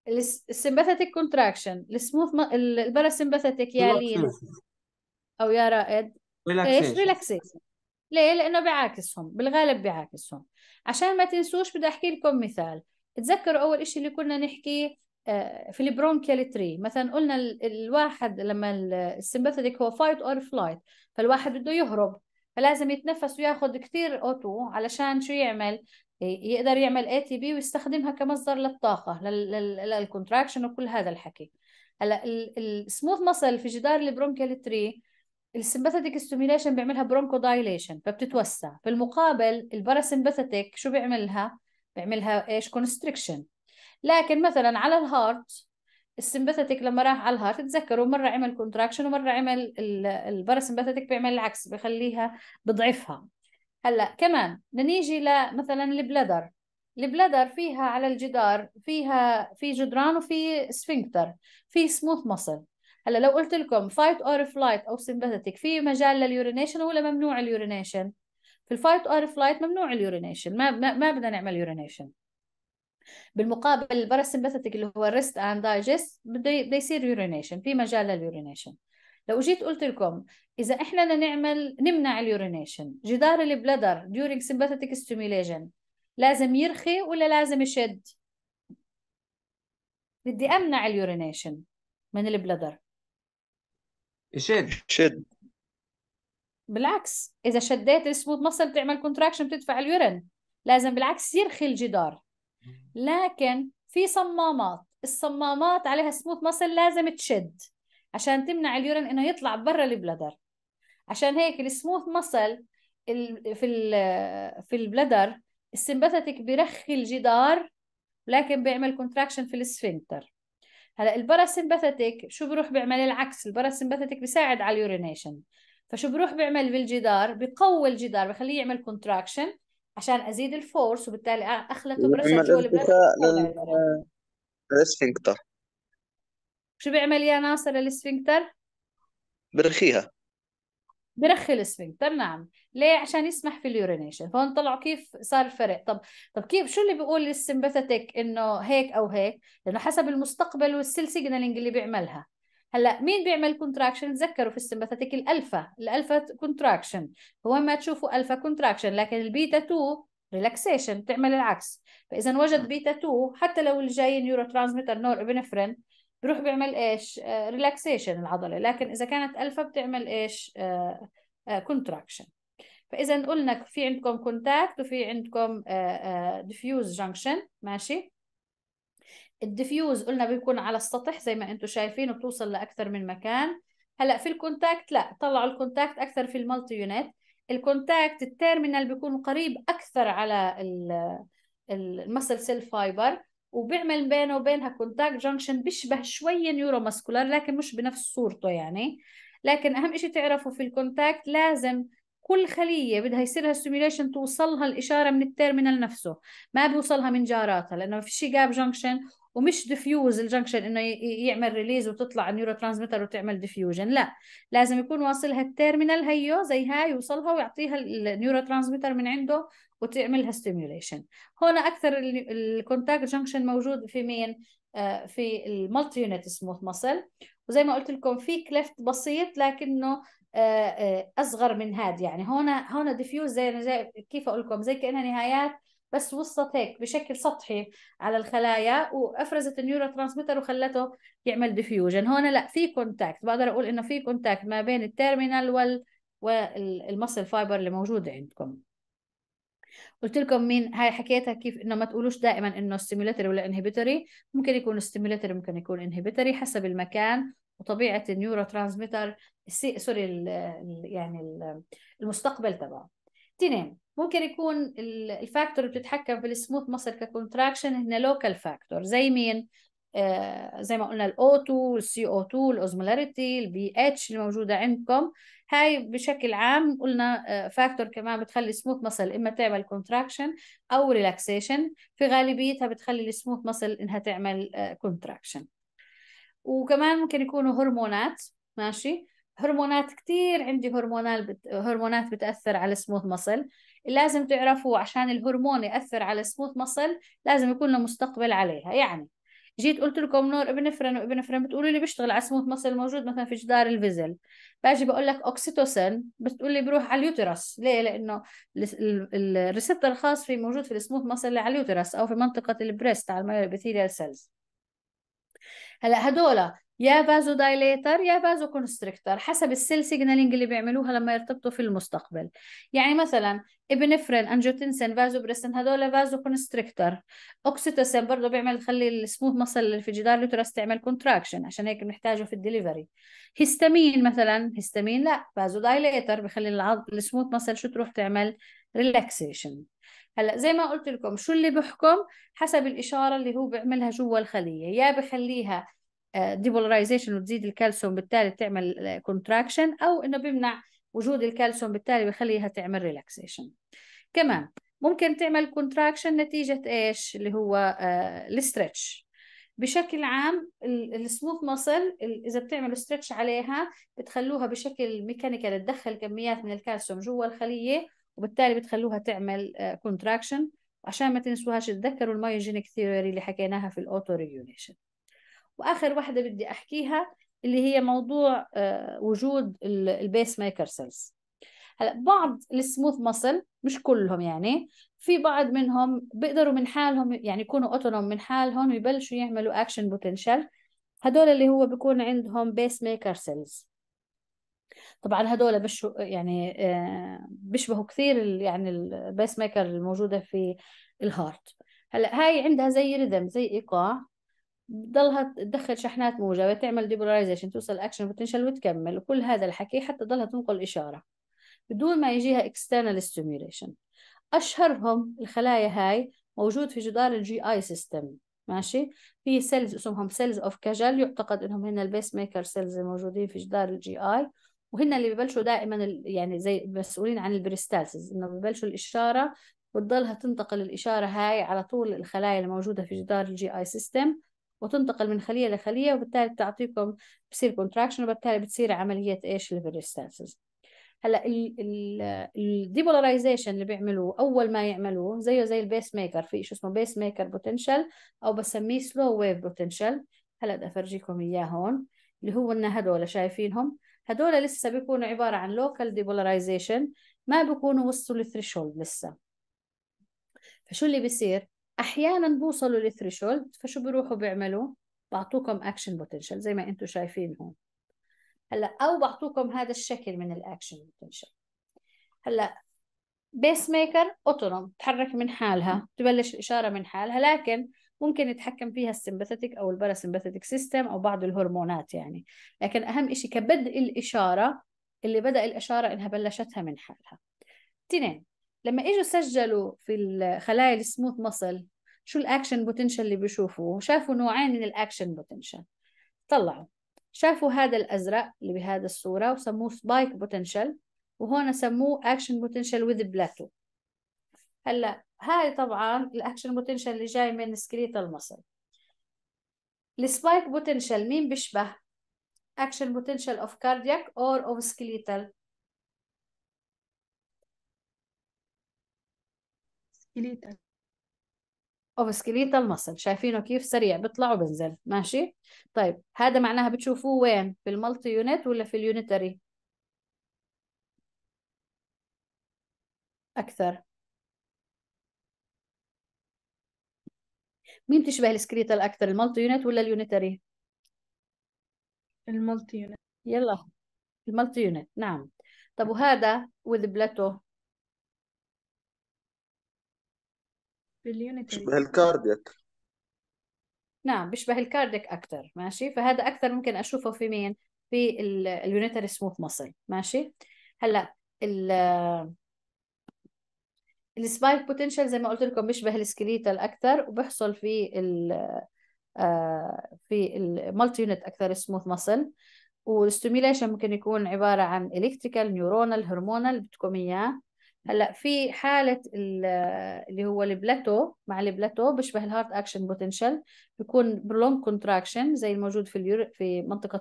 السمباثيتك كونتراكشن السموث الباراسمباثيتك يا لين او يا رائد ايش ريلاكسيشن ليه لانه بيعاكسهم بالغالب بيعاكسهم عشان ما تنسوش بدي احكي لكم مثال تذكروا اول إشي اللي كنا نحكي آه، في البرونكيال تري مثلا قلنا الواحد لما السمباثيتك هو فايت اور فلايت فالواحد بده يهرب فلازم يتنفس وياخذ كثير اوتو علشان شو يعمل إيه، يقدر يعمل اي تي بي ويستخدمها كمصدر للطاقه للكونتراكشن وكل هذا الحكي هلا السموث مسل في جدار البرونكيال تري السمباثيتك ستيميوليشن بيعملها برونكو دايليشن فبتتوسع بالمقابل الباراسمباثيتك شو بيعملها بيعملها ايش كونستريكشن لكن مثلا على الهارت السمباثيتك لما راح على الهارت تذكروا مره عمل كونتراكشن ومره عمل الباراسمباثيتك بيعمل العكس بخليها بضعفها هلا كمان نيجي لمثلا البلدر البلدر فيها على الجدار فيها في جدران وفي سفنكتر في سموث مصل هلا لو قلت لكم فايت اور فلايت او سمباثيك في مجال لليورينيشن ولا ممنوع اليورينيشن في الفايت اور فلايت ممنوع اليورينيشن ما ما, ما بدنا نعمل يورينيشن بالمقابل الباراسمباثيك اللي هو ريست اند دايجست بده بده يصير يورينيشن في مجال لليورينيشن لو جيت قلت لكم اذا احنا بدنا نعمل نمنع اليورينيشن جدار البلدر ديورينج sympathetic ستيميليشن لازم يرخي ولا لازم يشد بدي امنع اليورينيشن من البلدر يشد شد بالعكس اذا شديت السموث مصل بتعمل كونتراكشن بتدفع اليورين لازم بالعكس يرخي الجدار لكن في صمامات الصمامات عليها سموث مصل لازم تشد عشان تمنع اليورين انه يطلع برا البلدر عشان هيك السموث مصل في في البلدر السمباثيك بيرخي الجدار لكن بيعمل كونتراكشن في السفنكتر هلا الباراسمباثيتك شو بروح بيعمل العكس الباراسمباثيتك بيساعد على اليورينيشن فشو بروح بيعمل بالجدار بقوي الجدار بخليه يعمل كونتراكشن عشان ازيد الفورس وبالتالي اخلقه برشا جوه البلدر شو بيعمل يا ناصر الاسفنكتر؟ برخيها برخي الاسفنكتر نعم ليه عشان يسمح في اليورينيشن فهون طلعوا كيف صار الفرق طب طب كيف شو اللي بيقول السمباثيتك انه هيك او هيك لانه حسب المستقبل والسيل سيجنالينج اللي بيعملها هلا مين بيعمل كونتراكشن تذكروا في السمباثيتك الالفا الالفا كونتراكشن هو ما تشوفوا الفا كونتراكشن لكن البيتا 2 ريلاكسيشن بتعمل العكس فاذا وجد بيتا 2 حتى لو الجاي نيورو ترانسميتر نور ابنفرين بروح بيعمل ايش ريلاكسيشن آه، العضله لكن اذا كانت الفا بتعمل ايش كونتراكشن آه، آه، فاذا قلنا في عندكم كونتاكت وفي عندكم ديفيوز جانكشن ماشي الديفيوز قلنا بيكون على السطح زي ما انتم شايفين وبتوصل لاكثر من مكان هلا في الكونتاكت لا طلعوا الكونتاكت اكثر في المالتي يونت الكونتاكت التيرمينال بيكون قريب اكثر على المسل سيل فايبر وبيعمل بينه وبينها كونتاكت جنكشن بيشبه شوي نيورو ماسكولار لكن مش بنفس صورته يعني لكن أهم شيء تعرفه في الكونتاكت لازم كل خلية بدها يصير لها ستيميوليشن توصلها الإشارة من التيرمينال نفسه ما بيوصلها من جاراتها لأنه ما شيء جاب جنكشن ومش ديفيوز الجنكشن انه يعمل ريليز وتطلع النيورو ترانسميتر وتعمل ديفيوجن لا لازم يكون واصلها التيرمينال هيو زي هاي يوصلها ويعطيها النيورو ترانسميتر من عنده وتعملها ستيميوليشن هون اكثر الكونتاكت جنكشن موجود في مين آه، في المالتي يونت سموث مسل وزي ما قلت لكم في كليفت بسيط لكنه آه، آه، اصغر من هاد يعني هون هون ديفيوز زي, زي كيف اقول لكم زي كانها نهايات بس وصلت هيك بشكل سطحي على الخلايا وافرزت النيورو ترانسميتر وخلته يعمل ديفيوجن هون لا في كونتاكت بقدر اقول انه في كونتاكت ما بين التيرمينال وال والمصل فايبر اللي موجود عندكم قلت لكم مين هاي حكيتها كيف انه ما تقولوش دائما انه ستيمولاتوري ولا انهبيتوري ممكن يكون ستيمولاتوري ممكن يكون انهبيتوري حسب المكان وطبيعه النيورو ترانسميتر سوري الـ يعني الـ المستقبل تبعه اثنين ممكن يكون الفاكتور اللي بتتحكم في السموث مسل ككونتراكشن هنا لوكال فاكتور زي مين آه زي ما قلنا الاو 2 والسي او 2 الاوزمولاريتي البي اتش اللي موجوده عندكم هاي بشكل عام قلنا فاكتور آه، كمان بتخلي سموث مسل اما تعمل كونتراكشن او ريلاكسيشن في غالبيتها بتخلي السموث مسل انها تعمل كونتراكشن آه، وكمان ممكن يكونوا هرمونات ماشي هرمونات كتير عندي هرمونال بت... هرمونات بتأثر على سموث مسل لازم تعرفوا عشان الهرمون يأثر على سموث مسل لازم يكون له مستقبل عليها يعني جيت قلت لكم نور ابن وابن فرن بتقولوا لي بيشتغل على سموث مصر الموجود مثلا في جدار الفيزل باجي بقول لك اوكسيتوسين بتقول لي بروح على اليوترس ليه لانه الريسبتور الخاص فيه موجود في السموث مصر اللي على اليوترس او في منطقه البريست على المايل سيلز هلا هدول يا بازو دايليتر يا بازو كونستريكتر حسب السيل سيجنالينج اللي بيعملوها لما يرتبطوا في المستقبل يعني مثلا ابنفرين انجوتنسين فازو بريسن هذول فازو كونستريكتر اوكسيتوسين برضه بيعمل خلي السموث مصل اللي في جدار اليوترس تعمل كونتراكشن عشان هيك بنحتاجه في الدليفري هيستامين مثلا هيستامين لا فازو دايليتر بخلي العض السموث مصل شو تروح تعمل ريلاكسيشن هلا زي ما قلت لكم شو اللي بحكم حسب الاشاره اللي هو بيعملها جوا الخليه يا بخليها ديبولاريزيشن وتزيد الكالسيوم بالتالي تعمل كونتراكشن او انه بيمنع وجود الكالسيوم بالتالي بخليها تعمل ريلاكسيشن كمان ممكن تعمل كونتراكشن نتيجه ايش اللي هو uh, بشكل عام السموث ماسل اذا بتعمل استرتش عليها بتخلوها بشكل ميكانيكال تدخل كميات من الكالسيوم جوا الخليه وبالتالي بتخلوها تعمل كونتراكشن آه، عشان ما تنسوهاش تذكروا المايوجينيك ثيوري اللي حكيناها في الاوتو ريجوليشن واخر واحده بدي احكيها اللي هي موضوع آه، وجود البيس ميكر سيلز هلا بعض السموث ماسل مش كلهم يعني في بعض منهم بيقدروا من حالهم يعني يكونوا اوتونوم من حالهم ويبلشوا يعملوا اكشن بوتنشال هدول اللي هو بيكون عندهم بيس ميكر سيلز طبعا هدول مش يعني آه، بيشبهوا كثير يعني البيس ميكر الموجوده في الهارت هلا هاي عندها زي ريذم زي ايقاع بتضلها تدخل شحنات موجبة تعمل ديبولاريزيشن توصل اكشن بوتنشال وتكمل وكل هذا الحكي حتى تضلها تنقل إشارة بدون ما يجيها اكسترنال ستيميوليشن أشهرهم الخلايا هاي موجود في جدار الجي آي سيستم ماشي في سيلز اسمهم سيلز اوف كاجل يعتقد انهم هن البيس ميكر سيلز الموجودين في جدار الجي اي وهن اللي ببلشوا دائما يعني زي مسؤولين عن البريستالسز انه ببلشوا الاشاره وتضلها تنتقل الاشاره هاي على طول الخلايا الموجوده في جدار الجي اي سيستم وتنتقل من خلية لخلية وبالتالي بتعطيكم بصير كونتراكشن وبالتالي بتصير عملية ايش البريستاسيس هلا الديبولاريزيشن اللي بيعملوه اول ما يعملوه زيه زي البيس ميكر في شيء اسمه بيس ميكر بوتنشال او بسميه سلو ويف بوتنشال هلا بدي افرجيكم اياه هون اللي هو ان هدول شايفينهم هدول لسه بيكونوا عباره عن لوكال ديبولاريزيشن ما بيكونوا وصلوا للثريشولد لسه فشو اللي بيصير احيانا بوصلوا للثريشولد فشو بيروحوا بيعملوا بعطوكم اكشن بوتنشال زي ما انتم شايفين هون هلا او بعطوكم هذا الشكل من الاكشن بوتنشال هلا بيس ميكر اوتونوم تحرك من حالها تبلش الاشاره من حالها لكن ممكن يتحكم فيها السمباثيتك او الباراسمباثيتك سيستم او بعض الهرمونات يعني لكن اهم شيء كبدء الاشاره اللي بدا الاشاره انها بلشتها من حالها اثنين لما اجوا سجلوا في الخلايا السموث مصل شو الاكشن بوتنشال اللي بيشوفوه شافوا نوعين من الاكشن بوتنشال طلعوا شافوا هذا الازرق اللي بهذا الصوره وسموه سبايك بوتنشال وهون سموه اكشن بوتنشال وذ بلاتو هلا هاي طبعا الاكشن بوتنشال اللي جاي من سكريت المصل السبايك بوتنشال مين بيشبه اكشن بوتنشال اوف كاردياك اور اوف سكليتال سكيليتال اوف سكيليتال المصل شايفينه كيف سريع بيطلع وبنزل ماشي طيب هذا معناها بتشوفوه وين في المالتي يونت ولا في اليونيتري اكثر مين تشبه السكريتال اكثر المالتي يونت ولا اليونيتري المالتي يونت يلا المالتي يونت نعم طب وهذا وذ بلاتو باليونيتري يشبه الكاردياك نعم بيشبه الكاردياك أكثر ماشي فهذا أكثر ممكن أشوفه في مين في اليونيتري سموث مصل ماشي هلا ال السبايك بوتنشال زي ما قلت لكم بيشبه السكليتال اكثر وبحصل في ال آه، في المالتي يونت اكثر سموث ماسل والستيميليشن ممكن يكون عباره عن الكتريكال نيورونال هرمونال بدكم اياه هلا في حاله اللي هو البلاتو مع البلاتو بشبه الهارت اكشن بوتنشال بيكون برولونج كونتراكشن زي الموجود في اليور... في منطقه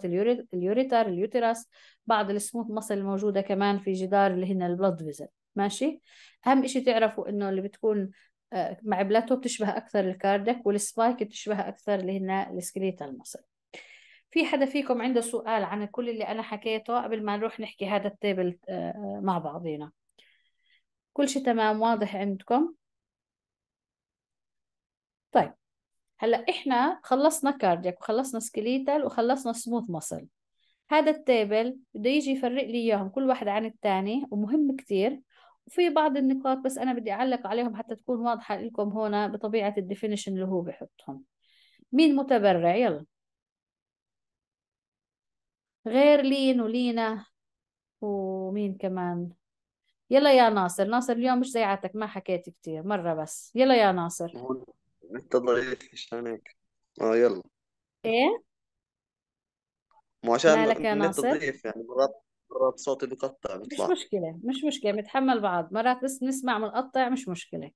اليوريتر اليوتراس بعض السموث مصل الموجوده كمان في جدار اللي هن البلد فيزل ماشي اهم شيء تعرفوا انه اللي بتكون آه، مع بلاتو بتشبه اكثر الكاردك والسبايك بتشبه اكثر اللي هن السكريتال مصل في حدا فيكم عنده سؤال عن كل اللي انا حكيته قبل ما نروح نحكي هذا التيبل آه، آه، مع بعضينا كل شيء تمام واضح عندكم طيب هلا احنا خلصنا كاردياك وخلصنا سكليتال وخلصنا سموث مصل هذا التيبل بده يجي يفرق لي اياهم كل واحد عن الثاني ومهم كثير وفي بعض النقاط بس انا بدي اعلق عليهم حتى تكون واضحه لكم هون بطبيعه الديفينيشن اللي هو بحطهم مين متبرع يلا غير لين ولينا ومين كمان يلا يا ناصر ناصر اليوم مش زي عادتك ما حكيت كتير مرة بس يلا يا ناصر انت ضليت عشان هيك اه يلا ايه مو عشان مالك يا النت ناصر ضعيف يعني مرات مرات صوتي بقطع مش بيطلع مشكلة مش مشكلة بنتحمل بعض مرات بس بنسمع بنقطع مش مشكلة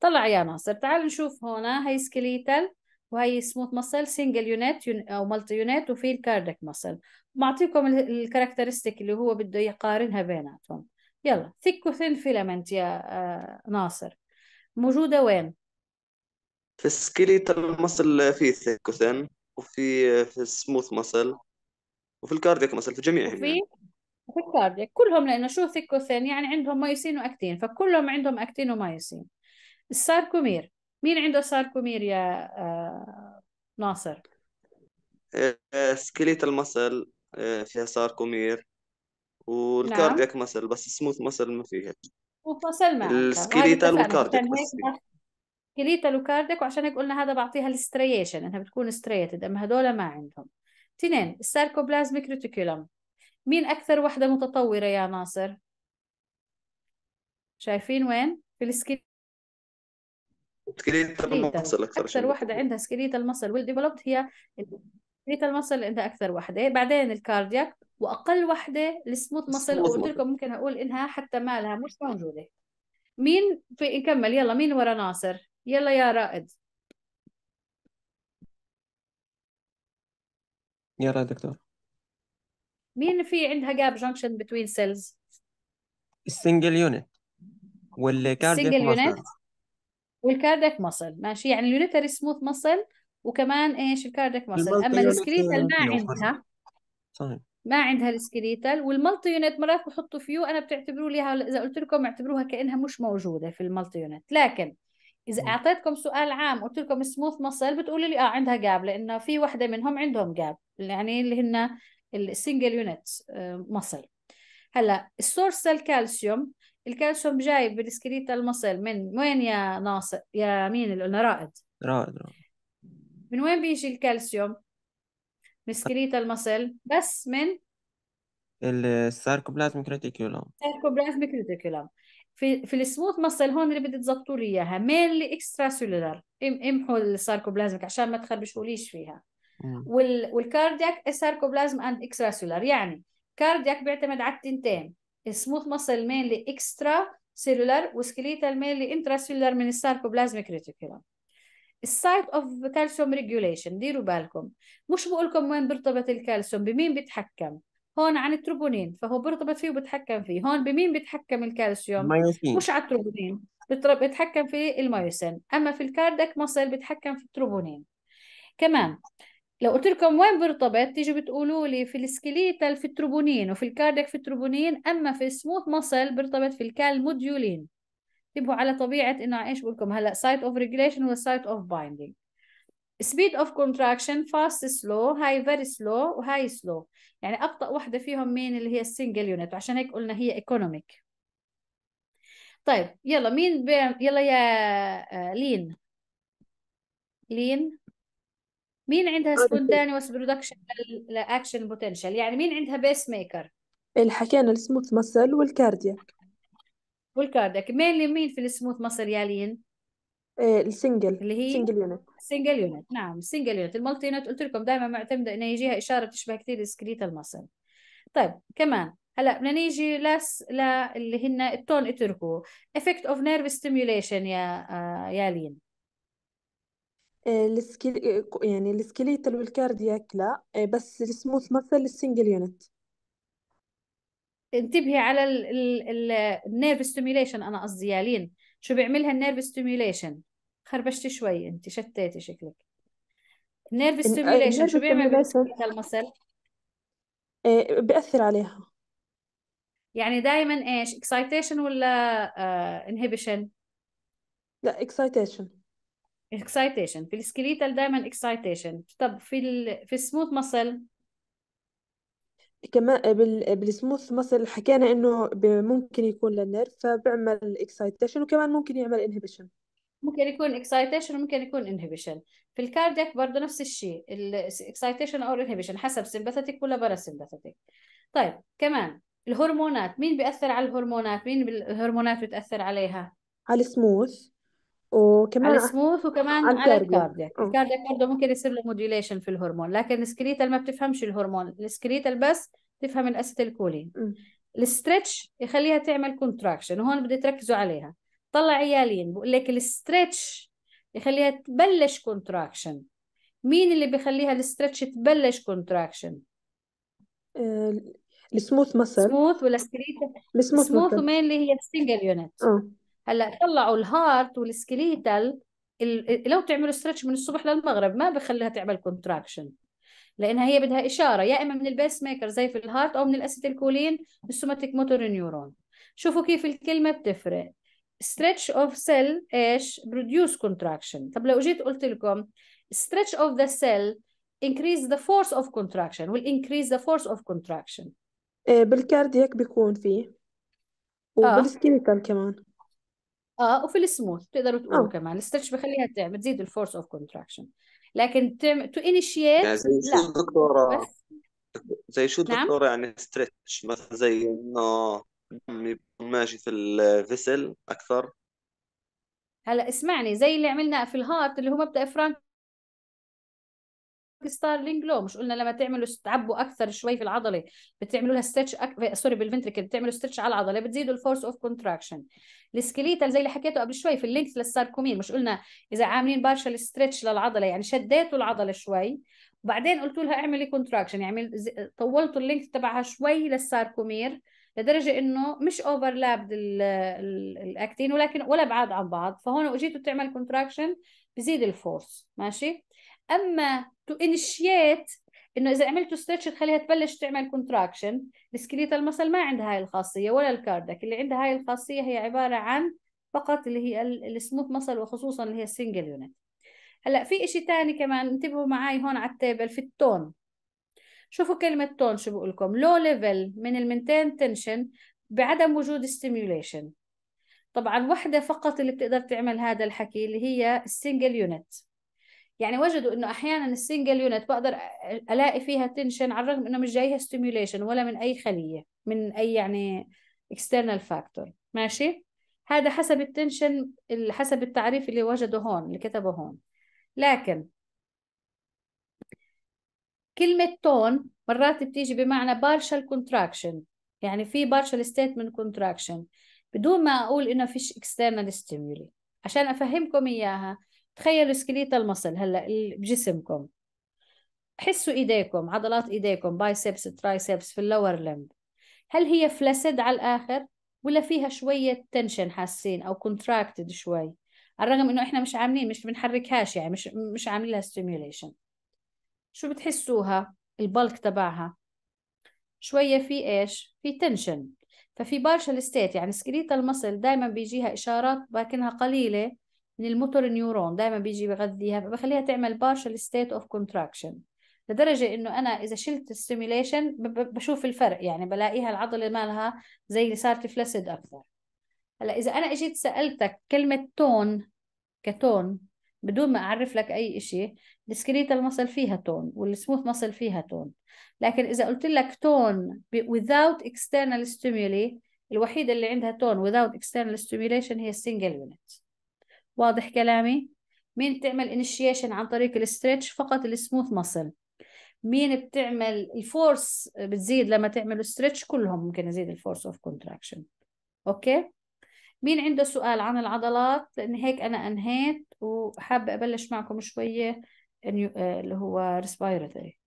طلع يا ناصر تعال نشوف هنا هي سكليتال وهي سموث مسل سنجل يونت او مالتي يونت وفي الكاردك مسل معطيكم الكاركترستيك اللي هو بده يقارنها بيناتهم يلا ثيك وثين فيلامنت يا آه، ناصر موجودة وين؟ في السكيليتال المصل في ثيك وثين وفي آه، في السموث مصل وفي الكارديك مصل في جميعهم وفي في الكارديك كلهم لأنه شو ثيك وثين يعني عندهم مايوسين وأكتين فكلهم عندهم أكتين ومايوسين الساركومير مين عنده ساركومير يا آه، ناصر؟ سكيليت المصل فيها ساركومير والكاردياك نعم. مسل بس السموث مسل ما فيها وفصل معك السكيليتال والكاردياك سكيليتال كليتا وعشان هيك قلنا هذا بعطيها الستريشن انها بتكون ستريتد اما هذول ما عندهم اثنين الساركوبلازميك ريتيكولم مين اكثر وحده متطوره يا ناصر شايفين وين في السكيليتال سكيليتا المصل اكثر, أكثر وحده عندها مصل المصل ديفلوبت هي هيك مسل انت اكثر وحده بعدين الكاردياك واقل وحده السموث مسل وقلت لكم ممكن اقول انها حتى مالها مش موجوده مين في نكمل يلا مين ورا ناصر يلا يا رائد يا رائد دكتور مين في عندها جاب جانكشن بتوين سيلز السنجل يونت والكاردياك السنجل يونت والكاردياك مسل ماشي يعني اليونيتري سموث muscle... وكمان ايش الكاردك ماسل اما السكريتال ما عندها صحيح ما عندها السكريتال والمالتي يونت مرات بحطوا فيو انا بتعتبروا ليها اذا قلت لكم اعتبروها كانها مش موجوده في المالتي يونت لكن اذا اعطيتكم سؤال عام قلت لكم سموث مصل بتقولوا لي اه عندها جاب لانه في وحده منهم عندهم جاب يعني اللي هن السنجل يونت مصل هلا السورس الكالسيوم الكالسيوم جاي بالسكريتال مصل من وين يا ناصر يا مين اللي قلنا رائد رائد رائد من وين بيجي الكالسيوم من سكليت المصل بس من الساركوبلازم ريتيكولوم الساركوبلازم ريتيكولوم في في السموث مصل هون اللي بدي تظبطوا لي اياها مينلي اكسترا سيلولار امحوا الساركوبلازميك عشان ما تخربشوليش فيها وال والكاردياك ساركوبلازم اند اكسترا سيلولار يعني كاردياك بيعتمد على التنتين السموث مصل مينلي اكسترا سيلولار وسكليتال مينلي انترا سيلولار من الساركوبلازم ريتيكولوم السايت اوف كالسيوم ريجوليشن ديروا بالكم مش بقول لكم وين بيرتبط الكالسيوم بمين بيتحكم هون عن التروبونين فهو بيرتبط فيه وبتحكم فيه هون بمين بيتحكم الكالسيوم مايوسين. مش على التروبونين بيتحكم في المايوسين اما في الكاردك مصل بيتحكم في التروبونين كمان لو قلت لكم وين بيرتبط تيجوا بتقولوا لي في السكليتال في التروبونين وفي الكاردك في التروبونين اما في السموث مصل بيرتبط في الكالموديولين انتبهوا على طبيعه انه ايش بقول لكم هلا سايت اوف ريجليشن والسايت اوف بايندينج سبيد اوف كونتراكشن فاست سلو هاي فيري سلو وهاي سلو يعني ابطا وحده فيهم مين اللي هي السنجل يونت وعشان هيك قلنا هي ايكونوميك طيب يلا مين بيعم... يلا يا آه، لين لين مين عندها سبونتانيوس برودكشن لاكشن بوتنشال يعني مين عندها بيس ميكر اللي حكينا السموث مسل والكاردياك والكاردا مين مين في السموث مصر يالين إيه، السنجل اللي هي سنجل يونت سنجل يونت نعم سنجل يونت المالتي يونت قلت لكم دائما معتمده انه يجيها اشاره بتشبه كثير السكريتا المصري طيب كمان هلا بدنا نيجي لس ل اللي هن التون اتركو افكت اوف نيرف ستيميوليشن يا آه يا لين إيه، السكيل يعني السكيليتال والكاردياك لا إيه، بس السموث مثل السنجل يونت انتبهي على النيرف ستيميوليشن انا قصدي يا لين شو بيعملها النيرف ستيميوليشن خربشتي شوي انت شتيتي شكلك النيرف ستيميوليشن آه، شو بيعمل المسل آه، بيأثر عليها يعني دائما ايش اكسايتيشن ولا انهبيشن لا اكسايتيشن اكسايتيشن في السكليتال دائما اكسايتيشن طب في ال... في السموث مسل كمان بالسموث مسل حكينا انه ممكن يكون للنيرف فبعمل اكسايتيشن وكمان ممكن يعمل انهبيشن ممكن يكون اكسايتيشن وممكن يكون انهبيشن في الكاردياك برضه نفس الشيء الاكسايتيشن او الانهبيشن حسب سمباثيتك ولا برا باراسمباثيتك طيب كمان الهرمونات مين بيأثر على الهرمونات مين الهرمونات بتأثر عليها على السموث وكمان على السموث وكمان على الكارديك الكارديك الكاردياك الكاردياك برضه ممكن يصير له موديوليشن في الهرمون لكن السكريتال ما بتفهمش الهرمون السكريتال بس تفهم الاسيتيل كولين الاسترتش أمم. يخليها تعمل كونتراكشن وهون بدي تركزوا عليها طلع عيالين بقول لك الاسترتش يخليها تبلش كونتراكشن مين اللي بيخليها الاسترتش تبلش كونتراكشن آه، السموث مسل سموث ولا سكريتال السموث سموث ومين اللي هي السنجل يونت اه هلا طلعوا الهارت والسكليتال لو تعملوا ستريتش من الصبح للمغرب ما بخليها تعمل كونتراكشن لانها هي بدها اشاره يا اما من البيس ميكر زي في الهارت او من الاسيتيلكولين السوماتيك موتور نيورون شوفوا كيف الكلمه بتفرق ستريتش اوف سيل ايش بروديوس كونتراكشن طب لو جيت قلت لكم ستريتش اوف ذا سيل increase the force of contraction will increase the force of contraction إيه، بالكاردياك بيكون فيه آه. وبالسكليتال كمان اه وفي السموث بتقدروا تقولوا آه. كمان الستريتش بخليها تعمل بتزيد الفورس اوف كونتراكشن لكن تعمل تو انيشيت زي شو لا دكتورة زي شو نعم؟ يعني ستريتش مثلا زي انه دم ماشي في الفيسل اكثر هلا اسمعني زي اللي عملنا في الهارت اللي هو مبدا فرانك ستارلينج لو مش قلنا لما تعملوا تعبوا اكثر شوي في العضله بتعملوا لها ستريتش أك... سوري بالفنتركل بتعملوا ستريتش على العضله بتزيدوا الفورس اوف كونتراكشن السكليتال زي اللي حكيته قبل شوي في اللينث للساركومين مش قلنا اذا عاملين بارشل ستريتش للعضله يعني شديتوا العضله شوي وبعدين قلتوا لها اعملي كونتراكشن يعني طولتوا اللينث تبعها شوي للساركومير لدرجه انه مش اوفرلاب الاكتين ولكن ولا بعاد عن بعض فهون اجيتوا تعمل كونتراكشن بزيد الفورس ماشي اما تو انشيت انه اذا عملتوا ستريتش تخليها تبلش تعمل كونتراكشن السكليت المسل ما عندها هاي الخاصيه ولا الكاردك اللي عندها هاي الخاصيه هي عباره عن فقط اللي هي السموث مسل وخصوصا اللي هي السنجل يونت هلا في اشي تاني كمان انتبهوا معي هون على التيبل في التون شوفوا كلمة تون شو بقول لكم لو ليفل من المنتين تنشن بعدم وجود ستيميوليشن طبعا وحدة فقط اللي بتقدر تعمل هذا الحكي اللي هي السنجل يونت يعني وجدوا انه احيانا السنجل يونت بقدر الاقي فيها تنشن على الرغم انه مش جايها ستيميوليشن ولا من اي خليه من اي يعني اكسترنال فاكتور ماشي هذا حسب التنشن حسب التعريف اللي وجده هون اللي كتبه هون لكن كلمة تون مرات بتيجي بمعنى partial contraction يعني في partial statement contraction بدون ما أقول إنه فيش external stimuli عشان أفهمكم إياها تخيلوا سكليت المصل هلا بجسمكم حسوا ايديكم عضلات ايديكم بايسبس ترايسبس في اللور لمب هل هي فلاسد على الاخر ولا فيها شويه تنشن حاسين او كونتراكتد شوي على الرغم انه احنا مش عاملين مش بنحركهاش يعني مش مش عاملين لها ستيميوليشن شو بتحسوها البلك تبعها شويه في ايش في تنشن ففي بارشل ستيت يعني سكليت المصل دائما بيجيها اشارات لكنها قليله من الموتور نيورون دائما بيجي بغذيها فبخليها تعمل بارشل ستيت اوف كونتراكشن لدرجة انه انا اذا شلت الستيميليشن بشوف الفرق يعني بلاقيها العضلة مالها زي اللي صارت فلاسيد اكثر هلا اذا انا اجيت سألتك كلمة تون كتون بدون ما اعرف لك اي شيء السكريت المصل فيها تون والسموث مصل فيها تون لكن اذا قلت لك تون without external stimuli الوحيده اللي عندها تون without external stimulation هي السنجل يونت واضح كلامي مين بتعمل انيشيشن عن طريق الاسترتش فقط السموث مسل مين بتعمل الفورس بتزيد لما تعملوا استرتش كلهم ممكن يزيد الفورس اوف كونتراكشن اوكي مين عنده سؤال عن العضلات لان هيك انا انهيت وحابه ابلش معكم شويه آه، اللي هو ريسبيرتوري